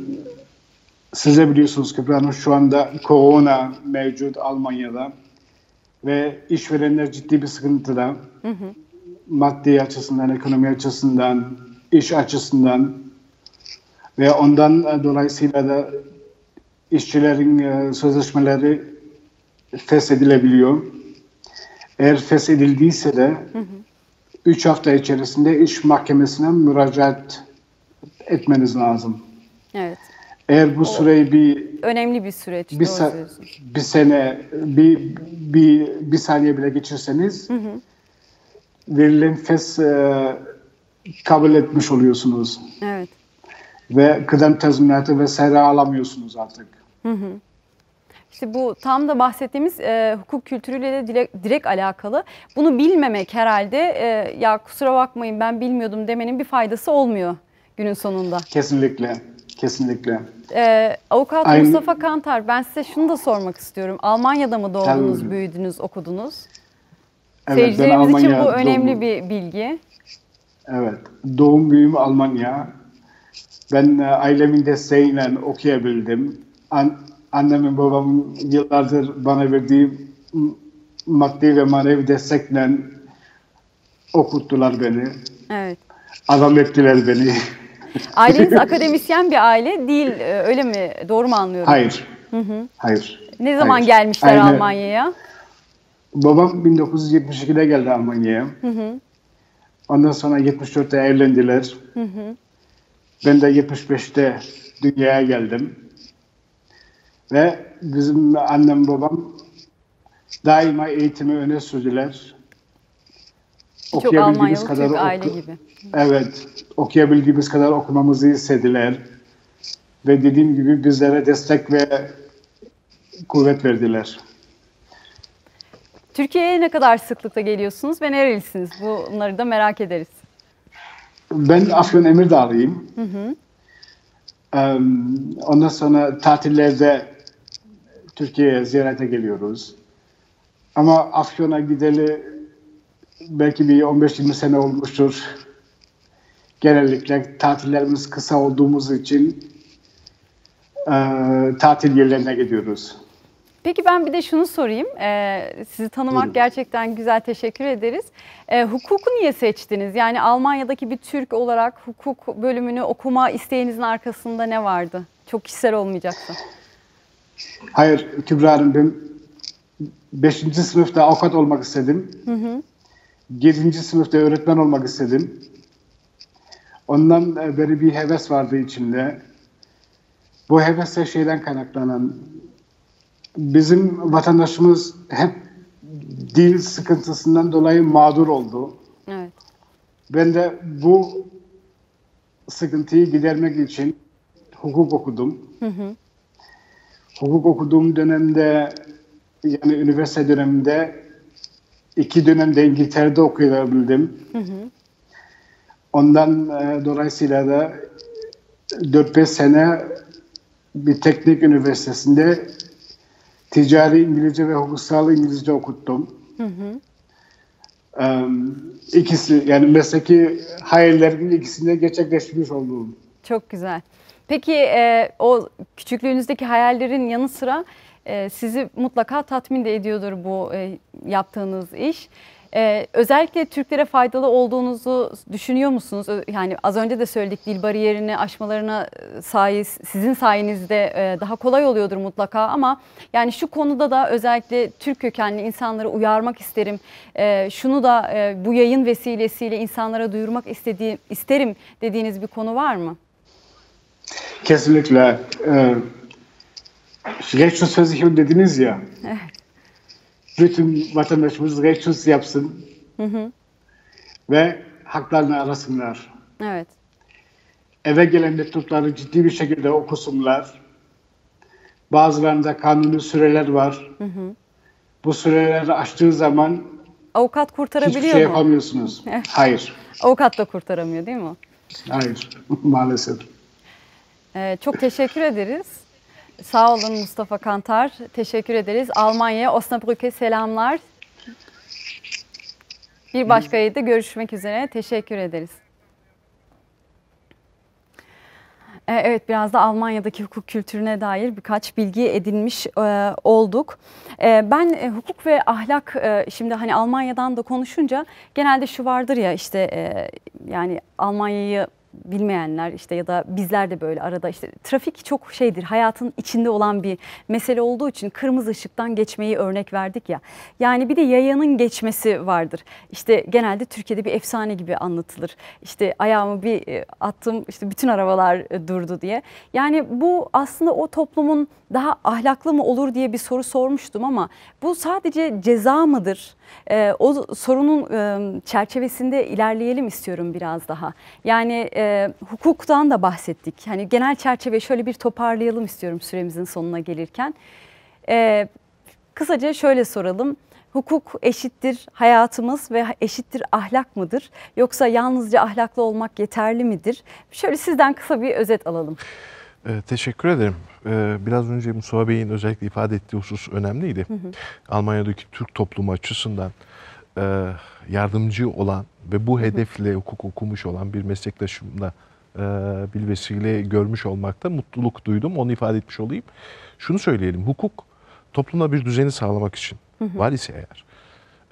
siz de biliyorsunuz Kıbra Hanım şu anda korona mevcut Almanya'da ve işverenler ciddi bir sıkıntıda. Hı hı. Maddi açısından, ekonomi açısından, iş açısından ve ondan dolayısıyla da işçilerin e, sözleşmeleri feshedilebiliyor. Eğer feshedildiyse de hı 3 hafta içerisinde iş mahkemesine müracaat etmeniz lazım. Evet. Eğer bu o, süreyi bir önemli bir süreç bir, sa- bir sene bir bir bir saniye bile geçirseniz hı hı. verilen fes e, kabul etmiş oluyorsunuz. Evet. Ve kıdem tazminatı vesaire alamıyorsunuz artık. Hı hı. İşte bu tam da bahsettiğimiz e, hukuk kültürüyle de direkt, direkt alakalı. Bunu bilmemek herhalde e, ya kusura bakmayın ben bilmiyordum demenin bir faydası olmuyor günün sonunda. Kesinlikle. Kesinlikle. Ee, Avukat Aynı... Mustafa Kantar, ben size şunu da sormak istiyorum. Almanya'da mı doğdunuz, Tabii. büyüdünüz, okudunuz? Evet, Seyircilerimiz için bu önemli doğum... bir bilgi. Evet, doğum büyüğüm Almanya. Ben e, ailemin desteğiyle okuyabildim. An annemin babamın yıllardır bana verdiği maddi ve manevi destekle okuttular beni. Evet. Adam ettiler beni. [laughs] Aileniz [laughs] akademisyen bir aile değil e, öyle mi? Doğru mu anlıyorum? Hayır. Hı hı. Hayır. Ne zaman Hayır. gelmişler Aynı... Almanya'ya? Babam 1972'de geldi Almanya'ya. Ondan sonra 74'te evlendiler. Hı hı. Ben de 75'te dünyaya geldim. Ve bizim annem babam daima eğitimi öne sürdüler okuyabildiğimiz Çok kadar oku, aile gibi. Evet, okuyabildiğimiz kadar okumamızı istediler. Ve dediğim gibi bizlere destek ve kuvvet verdiler. Türkiye'ye ne kadar sıklıkla geliyorsunuz ve nerelisiniz? Bunları da merak ederiz. Ben Afyon Emirdağlıyım. Hı hı. Ondan sonra tatillerde Türkiye'ye ziyarete geliyoruz. Ama Afyon'a gideli belki bir 15-20 sene olmuştur. Genellikle tatillerimiz kısa olduğumuz için e, tatil yerlerine gidiyoruz. Peki ben bir de şunu sorayım. Ee, sizi tanımak Buyurun. gerçekten güzel, teşekkür ederiz. Ee, hukuku niye seçtiniz? Yani Almanya'daki bir Türk olarak hukuk bölümünü okuma isteğinizin arkasında ne vardı? Çok kişisel olmayacaksa. Hayır Kübra Hanım, ben 5. sınıfta avukat olmak istedim. Hı hı. 7. sınıfta öğretmen olmak istedim. Ondan e, beri bir heves vardı içimde. Bu heves de şeyden kaynaklanan, bizim vatandaşımız hep dil sıkıntısından dolayı mağdur oldu. Evet. Ben de bu sıkıntıyı gidermek için hukuk okudum. Hı hı. Hukuk okuduğum dönemde yani üniversite döneminde iki dönemde İngiltere'de okuyabildim. Ondan e, dolayısıyla da 4-5 sene bir teknik üniversitesinde ticari İngilizce ve hukuksal İngilizce okuttum. Hı hı. Ee, ikisi yani mesleki hayallerimin ikisinde gerçekleşmiş olduğum. Çok güzel. Peki e, o küçüklüğünüzdeki hayallerin yanı sıra ee, sizi mutlaka tatmin de ediyordur bu e, yaptığınız iş. Ee, özellikle Türklere faydalı olduğunuzu düşünüyor musunuz? Yani az önce de söyledik dil bariyerini aşmalarına e, sayes, sizin sayenizde e, daha kolay oluyordur mutlaka ama yani şu konuda da özellikle Türk kökenli insanları uyarmak isterim. E, şunu da e, bu yayın vesilesiyle insanlara duyurmak istediğim isterim dediğiniz bir konu var mı? Kesinlikle. Ee Rechtsschutzversicherung dediniz ya. Evet. Bütün vatandaşımız rechtsschutzs yapsın. Hı hı. Ve haklarını arasınlar. Evet. Eve gelen mektupları ciddi bir şekilde okusunlar. Bazılarında kanuni süreler var. Hı hı. Bu süreleri açtığı zaman avukat kurtarabiliyor hiçbir şey mu? yapamıyorsunuz. Hayır. Avukat da kurtaramıyor değil mi? Hayır [laughs] maalesef. Ee, çok teşekkür ederiz. Sağ olun Mustafa Kantar. Teşekkür ederiz. Almanya, Osnabrück'e selamlar. Bir başka yayında görüşmek üzere. Teşekkür ederiz. E, evet biraz da Almanya'daki hukuk kültürüne dair birkaç bilgi edinmiş e, olduk. E, ben e, hukuk ve ahlak e, şimdi hani Almanya'dan da konuşunca genelde şu vardır ya işte e, yani Almanya'yı bilmeyenler işte ya da bizler de böyle arada işte trafik çok şeydir hayatın içinde olan bir mesele olduğu için kırmızı ışıktan geçmeyi örnek verdik ya. Yani bir de yayanın geçmesi vardır. İşte genelde Türkiye'de bir efsane gibi anlatılır. İşte ayağımı bir e, attım işte bütün arabalar e, durdu diye. Yani bu aslında o toplumun daha ahlaklı mı olur diye bir soru sormuştum ama bu sadece ceza mıdır? E, o sorunun e, çerçevesinde ilerleyelim istiyorum biraz daha. Yani e, hukuktan da bahsettik. Yani genel çerçeve şöyle bir toparlayalım istiyorum süremizin sonuna gelirken. E, kısaca şöyle soralım hukuk eşittir hayatımız ve eşittir ahlak mıdır? Yoksa yalnızca ahlaklı olmak yeterli midir? Şöyle sizden kısa bir özet alalım. Ee, teşekkür ederim. Ee, biraz önce Mustafa Bey'in özellikle ifade ettiği husus önemliydi. Hı hı. Almanya'daki Türk toplumu açısından e, yardımcı olan ve bu hedefle hukuk okumuş olan bir meslektaşımla e, bir vesile görmüş olmakta mutluluk duydum. Onu ifade etmiş olayım. Şunu söyleyelim. Hukuk toplumda bir düzeni sağlamak için var ise eğer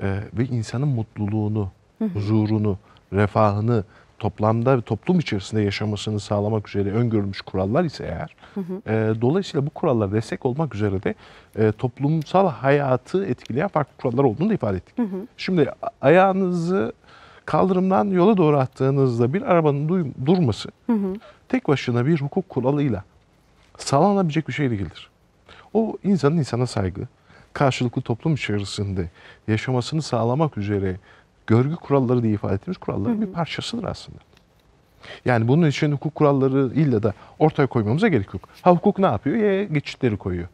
e, ve insanın mutluluğunu, huzurunu, refahını, toplamda ve toplum içerisinde yaşamasını sağlamak üzere öngörülmüş kurallar ise eğer, hı hı. E, dolayısıyla bu kurallar destek olmak üzere de e, toplumsal hayatı etkileyen farklı kurallar olduğunu da ifade ettik. Hı hı. Şimdi ayağınızı kaldırımdan yola doğru attığınızda bir arabanın durması hı hı. tek başına bir hukuk kuralıyla sağlanabilecek bir şey değildir. O insanın insana saygı, karşılıklı toplum içerisinde yaşamasını sağlamak üzere görgü kuralları diye ifade ettiğimiz kuralların bir parçasıdır aslında. Yani bunun için hukuk kuralları illa da ortaya koymamıza gerek yok. Ha hukuk ne yapıyor? Yaya geçitleri koyuyor.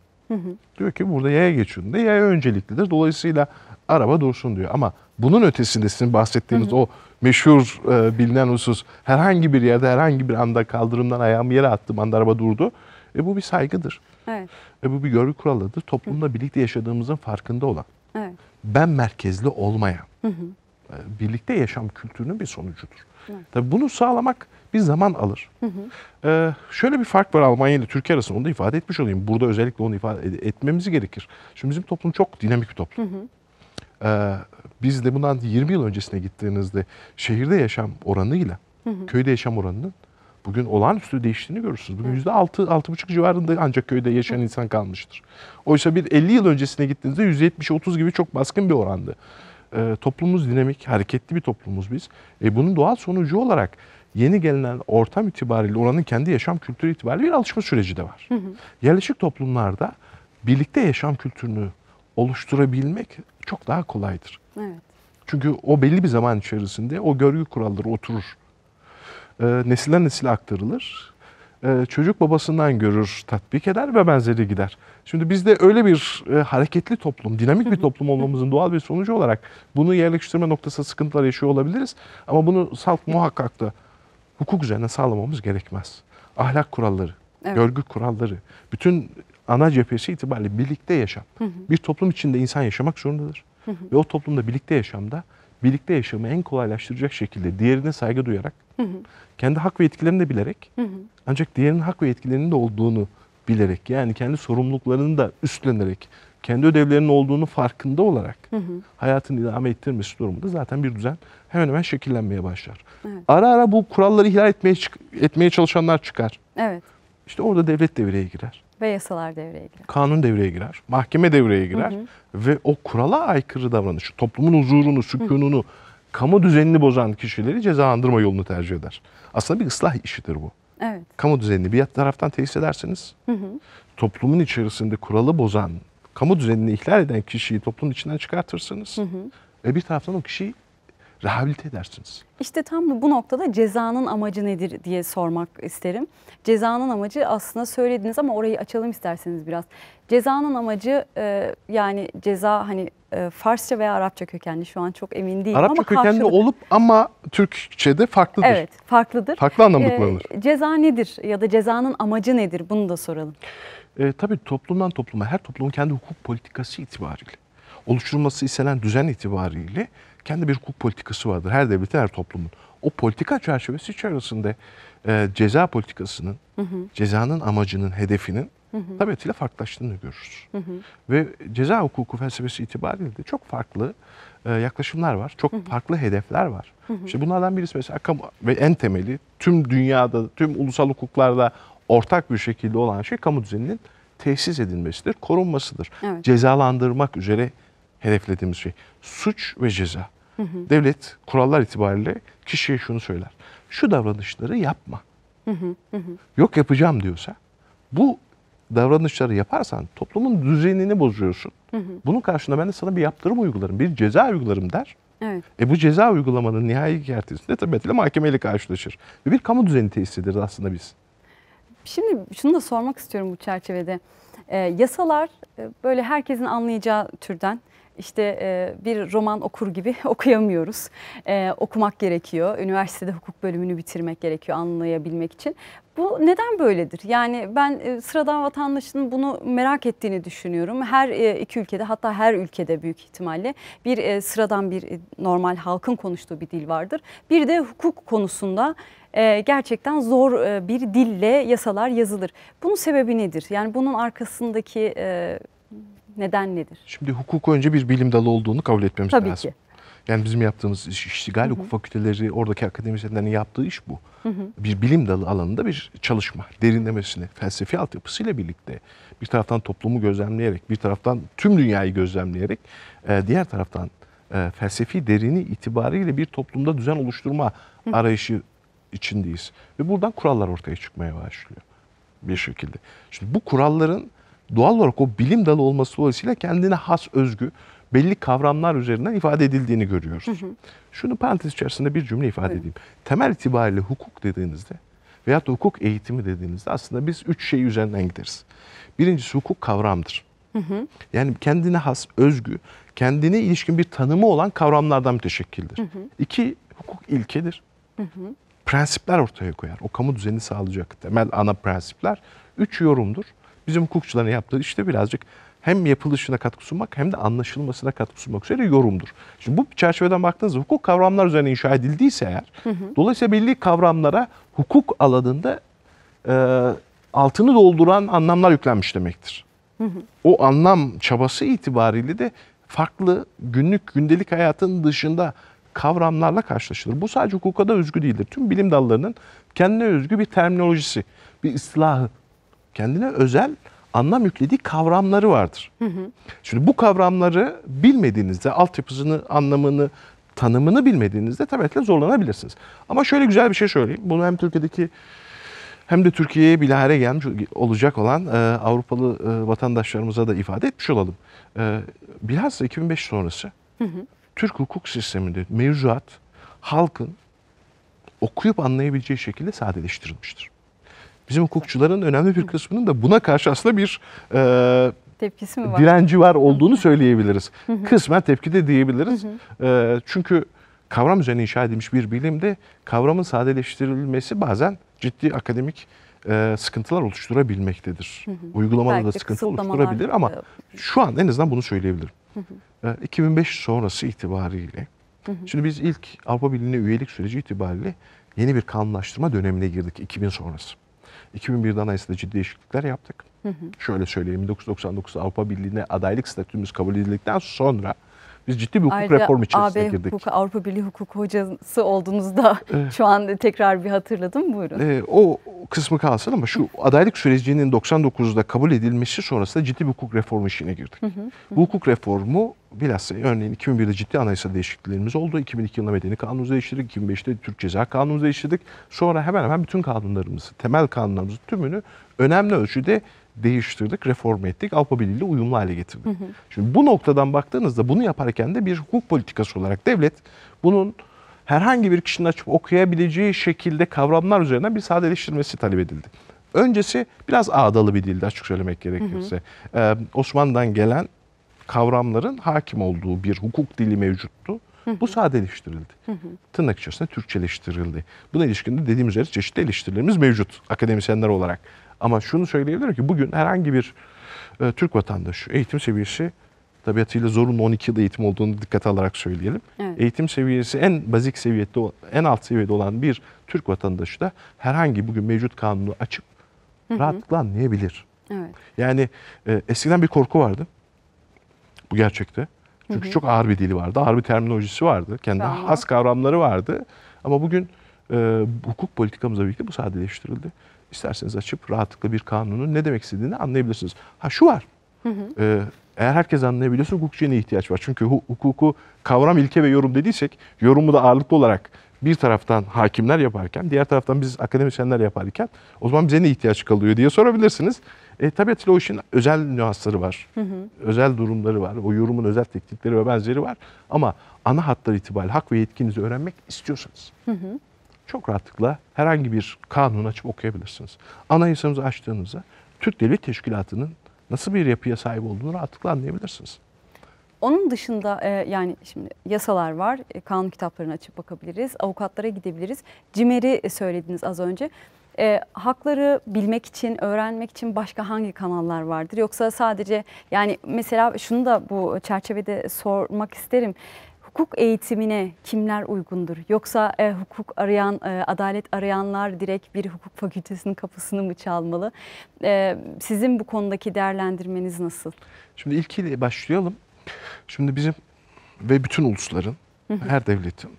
Diyor ki burada yaya geçidinde yaya önceliklidir. Dolayısıyla araba dursun diyor. Ama bunun ötesinde sizin bahsettiğiniz o meşhur e, bilinen husus herhangi bir yerde herhangi bir anda kaldırımdan ayağımı yere attım anda araba durdu. E bu bir saygıdır. Evet. E bu bir görgü kuralıdır. Toplumla birlikte yaşadığımızın farkında olan. Evet. Ben merkezli olmayan. Hı hı e, birlikte yaşam kültürünün bir sonucudur. Evet. Tabii bunu sağlamak bir zaman alır. Hı hı. Ee, şöyle bir fark var Almanya ile Türkiye arasında onu da ifade etmiş olayım. Burada özellikle onu ifade etmemiz gerekir. Şimdi bizim toplum çok dinamik bir toplum. Hı hı. Ee, biz de bundan 20 yıl öncesine gittiğinizde şehirde yaşam oranıyla hı hı. köyde yaşam oranının bugün olağanüstü değiştiğini görürsünüz. Bugün yüzde altı, altı buçuk civarında ancak köyde yaşayan insan kalmıştır. Oysa bir 50 yıl öncesine gittiğinizde yüzde yetmiş, otuz gibi çok baskın bir orandı e, toplumumuz dinamik, hareketli bir toplumuz biz. E, bunun doğal sonucu olarak yeni gelinen ortam itibariyle oranın kendi yaşam kültürü itibariyle bir alışma süreci de var. Hı hı. Yerleşik toplumlarda birlikte yaşam kültürünü oluşturabilmek çok daha kolaydır. Evet. Çünkü o belli bir zaman içerisinde o görgü kuralları oturur. E, nesilden nesile aktarılır. E, çocuk babasından görür, tatbik eder ve benzeri gider. Şimdi bizde öyle bir e, hareketli toplum, dinamik bir toplum olmamızın doğal bir sonucu olarak bunu yerleştirme noktasında sıkıntılar yaşıyor olabiliriz. Ama bunu salt muhakkak da hukuk üzerine sağlamamız gerekmez. Ahlak kuralları, evet. görgü kuralları, bütün ana cephesi itibariyle birlikte yaşam. Bir toplum içinde insan yaşamak zorundadır. Ve o toplumda birlikte yaşamda birlikte yaşamı en kolaylaştıracak şekilde diğerine saygı duyarak, hı hı. kendi hak ve yetkilerini de bilerek, hı hı. ancak diğerinin hak ve yetkilerinin de olduğunu bilerek, yani kendi sorumluluklarını da üstlenerek, kendi ödevlerinin olduğunu farkında olarak hı hı. hayatını idame ettirmesi durumunda zaten bir düzen hemen hemen şekillenmeye başlar. Evet. Ara ara bu kuralları ihlal etmeye etmeye çalışanlar çıkar. Evet. İşte orada devlet devreye girer. Ve yasalar devreye girer. Kanun devreye girer. Mahkeme devreye girer. Hı hı. Ve o kurala aykırı davranışı, toplumun huzurunu, sükununu, hı. kamu düzenini bozan kişileri cezalandırma yolunu tercih eder. Aslında bir ıslah işidir bu. Evet. Kamu düzenini bir taraftan tesis ederseniz, hı hı. toplumun içerisinde kuralı bozan, kamu düzenini ihlal eden kişiyi toplumun içinden çıkartırsınız. Hı hı. E bir taraftan o kişiyi rehabilite edersiniz. İşte tam bu, noktada cezanın amacı nedir diye sormak isterim. Cezanın amacı aslında söylediniz ama orayı açalım isterseniz biraz. Cezanın amacı e, yani ceza hani e, Farsça veya Arapça kökenli şu an çok emin değilim. Arapça ama kökenli karşılık... olup ama Türkçe'de farklıdır. Evet farklıdır. Farklı anlamda kullanılır. E, ceza nedir ya da cezanın amacı nedir bunu da soralım. E, tabii toplumdan topluma her toplumun kendi hukuk politikası itibariyle oluşturulması istenen düzen itibariyle kendi bir hukuk politikası vardır. Her devlete, her toplumun. O politika çerçevesi içerisinde e, ceza politikasının, hı hı. cezanın amacının, hedefinin Hı-hı. tabiatıyla farklılaştığını görürüz. Hı-hı. Ve ceza hukuku felsefesi itibariyle de çok farklı e, yaklaşımlar var. Çok Hı-hı. farklı hedefler var. Hı-hı. İşte bunlardan birisi mesela kamu ve en temeli tüm dünyada, tüm ulusal hukuklarda ortak bir şekilde olan şey kamu düzeninin tesis edilmesidir, korunmasıdır. Evet. Cezalandırmak üzere hedeflediğimiz şey. Suç ve ceza. Hı hı. Devlet kurallar itibariyle kişiye şunu söyler. Şu davranışları yapma. Hı hı hı. Yok yapacağım diyorsa bu davranışları yaparsan toplumun düzenini bozuyorsun. Hı hı. Bunun karşında ben de sana bir yaptırım uygularım, bir ceza uygularım der. Evet. E bu ceza uygulamanın nihai kertesinde tabiatıyla mahkemeyle karşılaşır. Ve bir kamu düzeni tesis ederiz aslında biz. Şimdi şunu da sormak istiyorum bu çerçevede. E, yasalar e, böyle herkesin anlayacağı türden işte e, bir roman okur gibi [laughs] okuyamıyoruz. E, okumak gerekiyor. Üniversitede hukuk bölümünü bitirmek gerekiyor anlayabilmek için. Bu neden böyledir? Yani ben e, sıradan vatandaşın bunu merak ettiğini düşünüyorum. Her iki ülkede hatta her ülkede büyük ihtimalle bir sıradan bir normal halkın konuştuğu bir dil vardır. Bir de hukuk konusunda gerçekten zor bir dille yasalar yazılır. Bunun sebebi nedir? Yani bunun arkasındaki neden nedir? Şimdi hukuk önce bir bilim dalı olduğunu kabul etmemiz Tabii lazım. Ki. Yani bizim yaptığımız iş, iştigal hukuk fakülteleri, oradaki akademisyenlerin yaptığı iş bu. Hı hı. Bir bilim dalı alanında bir çalışma, derinlemesine, felsefi altyapısıyla birlikte bir taraftan toplumu gözlemleyerek, bir taraftan tüm dünyayı gözlemleyerek, e, diğer taraftan e, felsefi derini itibariyle bir toplumda düzen oluşturma hı. arayışı içindeyiz. Ve buradan kurallar ortaya çıkmaya başlıyor bir şekilde. Şimdi bu kuralların doğal olarak o bilim dalı olması dolayısıyla kendine has özgü belli kavramlar üzerinden ifade edildiğini görüyoruz. Hı hı. Şunu parantez içerisinde bir cümle ifade evet. edeyim. Temel itibariyle hukuk dediğinizde veyahut da hukuk eğitimi dediğinizde aslında biz üç şey üzerinden gideriz. Birincisi hukuk kavramdır. Hı hı. Yani kendine has, özgü, kendine ilişkin bir tanımı olan kavramlardan müteşekkildir. Hı hı. İki, hukuk ilkedir. Hı hı. Prensipler ortaya koyar. O kamu düzeni sağlayacak temel ana prensipler. Üç, yorumdur. Bizim hukukçuların yaptığı işte birazcık hem yapılışına katkı sunmak hem de anlaşılmasına katkı sunmak üzere yorumdur. Şimdi bu çerçeveden baktığınızda hukuk kavramlar üzerine inşa edildiyse eğer, hı hı. dolayısıyla belli kavramlara hukuk alanında e, altını dolduran anlamlar yüklenmiş demektir. Hı hı. O anlam çabası itibariyle de farklı günlük gündelik hayatın dışında kavramlarla karşılaşılır. Bu sadece hukuka da özgü değildir. Tüm bilim dallarının kendine özgü bir terminolojisi, bir ıslahı, kendine özel anlam yüklediği kavramları vardır. Hı hı. Şimdi bu kavramları bilmediğinizde, altyapısını, anlamını, tanımını bilmediğinizde tabii ki zorlanabilirsiniz. Ama şöyle güzel bir şey söyleyeyim. Bunu hem Türkiye'deki hem de Türkiye'ye bilahare gelmiş olacak olan e, Avrupalı e, vatandaşlarımıza da ifade etmiş olalım. E, bilhassa 2005 sonrası hı hı. Türk hukuk sisteminde mevzuat halkın okuyup anlayabileceği şekilde sadeleştirilmiştir bizim hukukçuların önemli bir kısmının da buna karşı aslında bir e, tepkisi mi var? Direnci var olduğunu söyleyebiliriz. Kısmen tepki de diyebiliriz. e, çünkü kavram üzerine inşa edilmiş bir bilimde kavramın sadeleştirilmesi bazen ciddi akademik e, sıkıntılar oluşturabilmektedir. Hı hı. Uygulamada da sıkıntı oluşturabilir ama şu an en azından bunu söyleyebilirim. 2005 e, sonrası itibariyle, şimdi biz ilk Avrupa Birliği'ne üyelik süreci itibariyle yeni bir kanunlaştırma dönemine girdik 2000 sonrası. 2001 anayasada ciddi değişiklikler yaptık. Hı hı. Şöyle söyleyeyim 1999 Avrupa Birliği'ne adaylık statümüz kabul edildikten sonra biz ciddi bir hukuk Ayrıca reformu içerisine AB girdik. Hukuku, Avrupa Birliği hukuk hocası olduğunuzda [laughs] ee, şu an tekrar bir hatırladım. Buyurun. E, o kısmı kalsın ama şu adaylık sürecinin 99'da kabul edilmesi sonrasında ciddi bir hukuk reformu işine girdik. Bu hukuk reformu bilhassa örneğin 2001'de ciddi anayasa değişikliklerimiz oldu. 2002 yılında medeni kanunumuzu değiştirdik. 2005'te Türk Ceza Kanunumuzu değiştirdik. Sonra hemen hemen bütün kanunlarımızı, temel kanunlarımızı tümünü önemli ölçüde değiştirdik, reform ettik. Avrupa Birliği ile uyumlu hale getirdik. Hı hı. Şimdi bu noktadan baktığınızda bunu yaparken de bir hukuk politikası olarak devlet bunun herhangi bir kişinin açıp okuyabileceği şekilde kavramlar üzerinden bir sadeleştirmesi talep edildi. Öncesi biraz ağdalı bir dildi açık söylemek gerekirse. Hı hı. Ee, Osmanlı'dan gelen kavramların hakim olduğu bir hukuk dili mevcuttu. Bu sadeleştirildi. Hı Tırnak içerisinde Türkçeleştirildi. Buna ilişkin de dediğim üzere çeşitli eleştirilerimiz mevcut akademisyenler olarak. Ama şunu söyleyebilirim ki bugün herhangi bir e, Türk vatandaşı eğitim seviyesi tabiatıyla zorunlu 12 yıl eğitim olduğunu dikkate alarak söyleyelim. Evet. Eğitim seviyesi en bazik seviyede, en alt seviyede olan bir Türk vatandaşı da herhangi bugün mevcut kanunu açıp rahatlıkla anlayabilir. Evet. Yani e, eskiden bir korku vardı. Bu gerçekte. Çünkü Hı-hı. çok ağır bir dili vardı, ağır bir terminolojisi vardı, kendi Tamam. has kavramları vardı. Ama bugün e, hukuk politikamızla birlikte bu sadeleştirildi isterseniz açıp rahatlıkla bir kanunun ne demek istediğini anlayabilirsiniz. Ha şu var. Hı hı. Ee, eğer herkes anlayabiliyorsa hukukçuya ne ihtiyaç var? Çünkü hu hukuku kavram, ilke ve yorum dediysek yorumu da ağırlıklı olarak bir taraftan hakimler yaparken diğer taraftan biz akademisyenler yaparken o zaman bize ne ihtiyaç kalıyor diye sorabilirsiniz. E, tabii Atilla o işin özel nüansları var. Hı hı. Özel durumları var. O yorumun özel teknikleri ve benzeri var. Ama ana hatlar itibariyle hak ve yetkinizi öğrenmek istiyorsanız. Hı hı çok rahatlıkla herhangi bir kanun açıp okuyabilirsiniz. Anayasamızı açtığınızda Türk Devlet Teşkilatı'nın nasıl bir yapıya sahip olduğunu rahatlıkla anlayabilirsiniz. Onun dışında e, yani şimdi yasalar var, e, kanun kitaplarını açıp bakabiliriz, avukatlara gidebiliriz. Cimeri e, söylediniz az önce. E, hakları bilmek için, öğrenmek için başka hangi kanallar vardır? Yoksa sadece yani mesela şunu da bu çerçevede sormak isterim hukuk eğitimine kimler uygundur? Yoksa e, hukuk arayan, e, adalet arayanlar direkt bir hukuk fakültesinin kapısını mı çalmalı? E, sizin bu konudaki değerlendirmeniz nasıl? Şimdi ilkiyle başlayalım. Şimdi bizim ve bütün ulusların, her devletin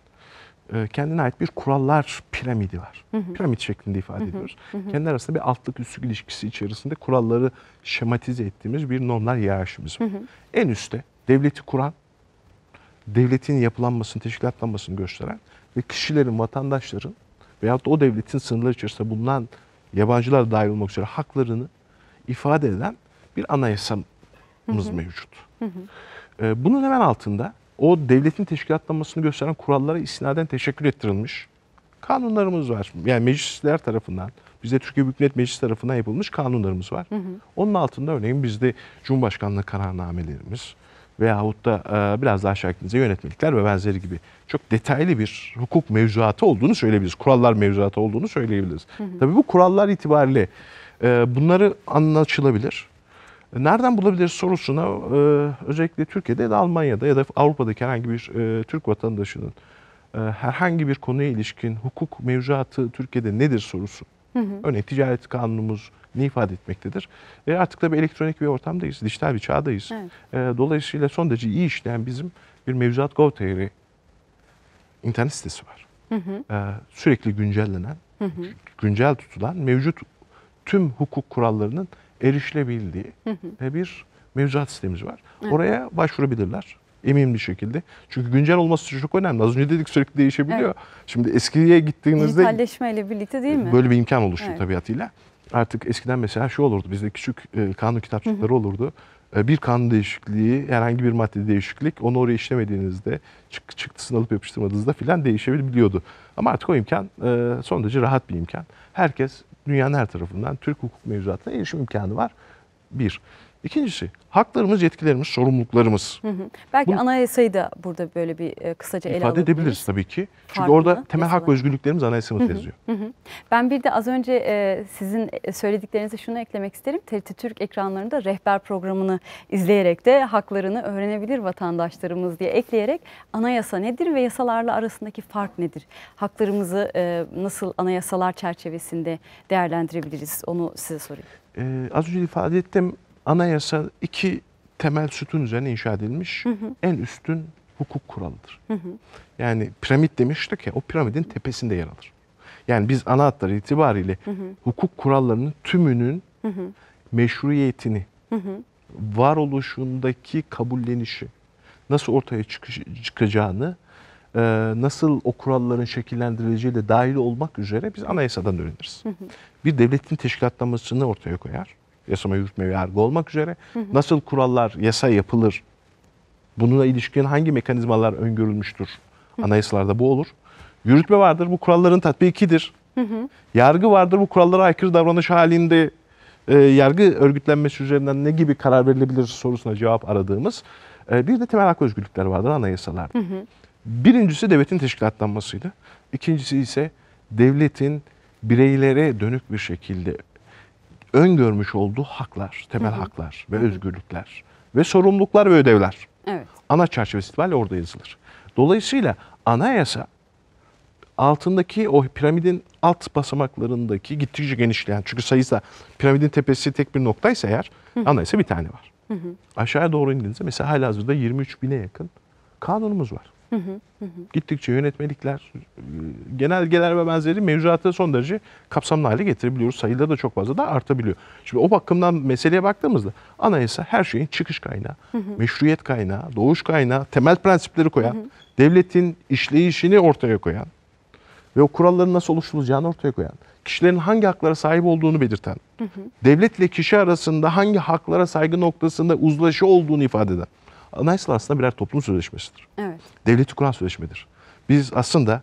e, kendine ait bir kurallar piramidi var. Piramit şeklinde ifade ediyoruz. Kendi arasında bir altlık üstlük ilişkisi içerisinde kuralları şematize ettiğimiz bir normlar yağışımız var. En üstte devleti kuran devletin yapılanmasını, teşkilatlanmasını gösteren ve kişilerin, vatandaşların veyahut da o devletin sınırları içerisinde bulunan yabancılar dahil olmak üzere haklarını ifade eden bir anayasamız hı hı. mevcut. Hı hı. Ee, bunun hemen altında o devletin teşkilatlanmasını gösteren kurallara istinaden teşekkür ettirilmiş kanunlarımız var. Yani meclisler tarafından, bizde Türkiye Büyük Millet Meclisi tarafından yapılmış kanunlarımız var. Hı hı. Onun altında örneğin bizde Cumhurbaşkanlığı kararnamelerimiz, veyahut da e, biraz daha aşağı gittiğinizde yönetmelikler ve benzeri gibi çok detaylı bir hukuk mevzuatı olduğunu söyleyebiliriz. Kurallar mevzuatı olduğunu söyleyebiliriz. Hı hı. Tabii bu kurallar itibariyle e, bunları anlaşılabilir. Nereden bulabiliriz sorusuna e, özellikle Türkiye'de ya da Almanya'da ya da Avrupa'daki herhangi bir Türk vatandaşının herhangi bir konuya ilişkin hukuk mevzuatı Türkiye'de nedir sorusu. Hı hı. Örneğin ticaret kanunumuz, ne ifade etmektedir? E artık bir elektronik bir ortamdayız, dijital bir çağdayız. Evet. E, dolayısıyla son derece iyi işleyen bizim bir mevzuat Gov.tr internet sitesi var. Hı hı. E, sürekli güncellenen, hı hı. güncel tutulan mevcut tüm hukuk kurallarının erişilebildiği hı hı. E, bir mevzuat sistemimiz var. Hı. Oraya başvurabilirler emin bir şekilde. Çünkü güncel olması çok önemli. Az önce dedik sürekli değişebiliyor. Evet. Şimdi eskiye gittiğinizde... Dijitalleşmeyle birlikte değil mi? Böyle bir imkan oluşuyor evet. tabiatıyla. Artık eskiden mesela şu olurdu. Bizde küçük e, kanun kitapçıkları olurdu. E, bir kanun değişikliği, herhangi bir madde değişiklik onu oraya işlemediğinizde, çık, çıktısını alıp yapıştırmadığınızda filan değişebiliyordu. Ama artık o imkan e, son derece rahat bir imkan. Herkes dünyanın her tarafından Türk hukuk mevzuatına erişim imkanı var. Bir. İkincisi haklarımız, yetkilerimiz, sorumluluklarımız. Hı hı. Belki Bunu, anayasayı da burada böyle bir e, kısaca ele edebiliriz tabii ki. Çünkü Farklı, orada temel hak ve özgürlüklerimiz anayasamız yazıyor. Hı hı. Ben bir de az önce e, sizin e, söylediklerinize şunu eklemek isterim. TRT Türk ekranlarında rehber programını izleyerek de haklarını öğrenebilir vatandaşlarımız diye ekleyerek anayasa nedir ve yasalarla arasındaki fark nedir? Haklarımızı e, nasıl anayasalar çerçevesinde değerlendirebiliriz? Onu size sorayım. Ee, az önce ifade ettim Anayasa iki temel sütun üzerine inşa edilmiş hı hı. en üstün hukuk kuralıdır. Hı hı. Yani piramit demiştik ya o piramidin tepesinde yer alır. Yani biz ana hatları itibariyle hı hı. hukuk kurallarının tümünün hı hı. meşruiyetini, hı hı. varoluşundaki kabullenişi, nasıl ortaya çıkış, çıkacağını, e, nasıl o kuralların şekillendirileceğiyle dahil olmak üzere biz anayasadan öğreniriz. Hı hı. Bir devletin teşkilatlamasını ortaya koyar yasama, yürütme ve yargı olmak üzere hı hı. nasıl kurallar, yasa yapılır? Bununla ilişkin hangi mekanizmalar öngörülmüştür? Anayasalarda bu olur. Yürütme vardır, bu kuralların tatbikidir. Hı hı. Yargı vardır, bu kurallara aykırı davranış halinde e, yargı örgütlenmesi üzerinden ne gibi karar verilebilir sorusuna cevap aradığımız e, bir de temel hak özgürlükler vardır anayasalarda. Hı hı. Birincisi devletin teşkilatlanmasıydı. İkincisi ise devletin bireylere dönük bir şekilde öngörmüş olduğu haklar, temel Hı-hı. haklar ve Hı-hı. özgürlükler ve sorumluluklar ve ödevler. Evet. Ana çerçevesi itibariyle orada yazılır. Dolayısıyla anayasa altındaki o piramidin alt basamaklarındaki gittikçe genişleyen çünkü sayısı da piramidin tepesi tek bir noktaysa eğer Hı-hı. anayasa bir tane var. Hı-hı. Aşağıya doğru indiğinizde mesela hala 23 bine yakın kanunumuz var. Hı hı, hı. Gittikçe yönetmelikler, genelgeler ve benzeri mevzuatı son derece kapsamlı hale getirebiliyoruz. Sayıda da çok fazla da artabiliyor. Şimdi o bakımdan meseleye baktığımızda anayasa her şeyin çıkış kaynağı, hı meşruiyet kaynağı, doğuş kaynağı, temel prensipleri koyan, devletin işleyişini ortaya koyan ve o kuralların nasıl oluşturulacağını ortaya koyan, kişilerin hangi haklara sahip olduğunu belirten, devletle kişi arasında hangi haklara saygı noktasında uzlaşı olduğunu ifade eden, Anayasal aslında birer toplum sözleşmesidir. Evet. Devleti kuran sözleşmedir. Biz aslında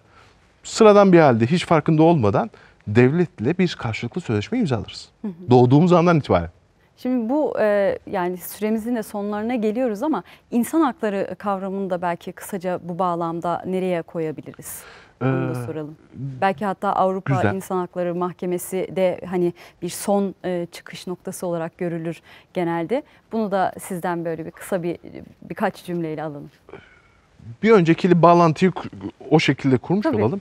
sıradan bir halde hiç farkında olmadan devletle bir karşılıklı sözleşme imzalarız. Hı hı. Doğduğumuz andan itibaren. Şimdi bu e, yani süremizin de sonlarına geliyoruz ama insan hakları kavramını da belki kısaca bu bağlamda nereye koyabiliriz? Ee, Onu da soralım. Belki hatta Avrupa Güzel. İnsan Hakları Mahkemesi de hani bir son e, çıkış noktası olarak görülür genelde. Bunu da sizden böyle bir kısa bir birkaç cümleyle alalım. Bir önceki bağlantıyı o şekilde kurmuş Tabii. olalım.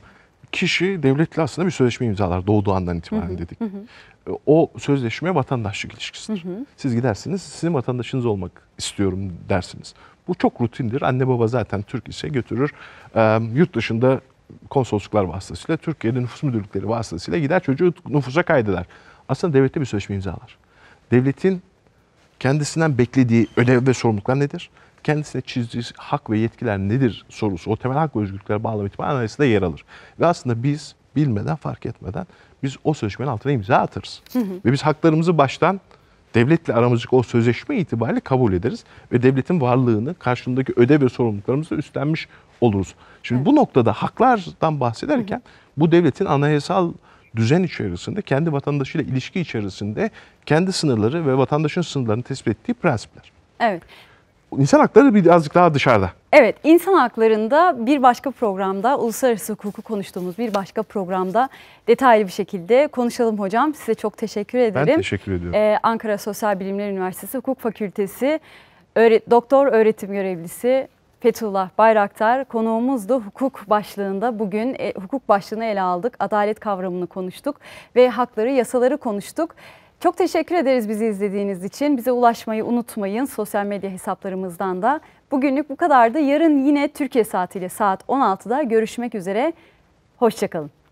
Kişi devletle aslında bir sözleşme imzalar doğduğu andan itibaren hı hı, dedik. Hı. E, o sözleşme vatandaşlık ilişkisidir. Hı hı. Siz gidersiniz, sizin vatandaşınız olmak istiyorum dersiniz. Bu çok rutindir. Anne baba zaten Türk ise götürür. Ee, yurt dışında konsolosluklar vasıtasıyla, Türkiye'de nüfus müdürlükleri vasıtasıyla gider çocuğu nüfusa kaydeder. Aslında devlette bir sözleşme imzalar. Devletin kendisinden beklediği ödev ve sorumluluklar nedir? Kendisine çizdiği hak ve yetkiler nedir sorusu o temel hak ve özgürlükler bağlamı itibaren analizinde yer alır. Ve aslında biz bilmeden, fark etmeden biz o sözleşmenin altına imza atarız. Ve biz haklarımızı baştan devletle aramızdaki o sözleşme itibariyle kabul ederiz ve devletin varlığını karşılığındaki ödev ve sorumluluklarımızı üstlenmiş oluruz. Şimdi evet. bu noktada haklardan bahsederken bu devletin anayasal düzen içerisinde, kendi vatandaşıyla ilişki içerisinde kendi sınırları ve vatandaşın sınırlarını tespit ettiği prensipler. Evet. İnsan hakları birazcık daha dışarıda. Evet, insan haklarında bir başka programda, uluslararası hukuku konuştuğumuz bir başka programda detaylı bir şekilde konuşalım hocam. Size çok teşekkür ederim. Ben teşekkür ediyorum. Ee, Ankara Sosyal Bilimler Üniversitesi Hukuk Fakültesi öğret Doktor Öğretim Görevlisi Fethullah Bayraktar konuğumuzdu. Hukuk başlığında bugün e, hukuk başlığını ele aldık. Adalet kavramını konuştuk ve hakları, yasaları konuştuk. Çok teşekkür ederiz bizi izlediğiniz için. Bize ulaşmayı unutmayın sosyal medya hesaplarımızdan da. Bugünlük bu kadardı. Yarın yine Türkiye saatiyle saat 16'da görüşmek üzere. Hoşçakalın.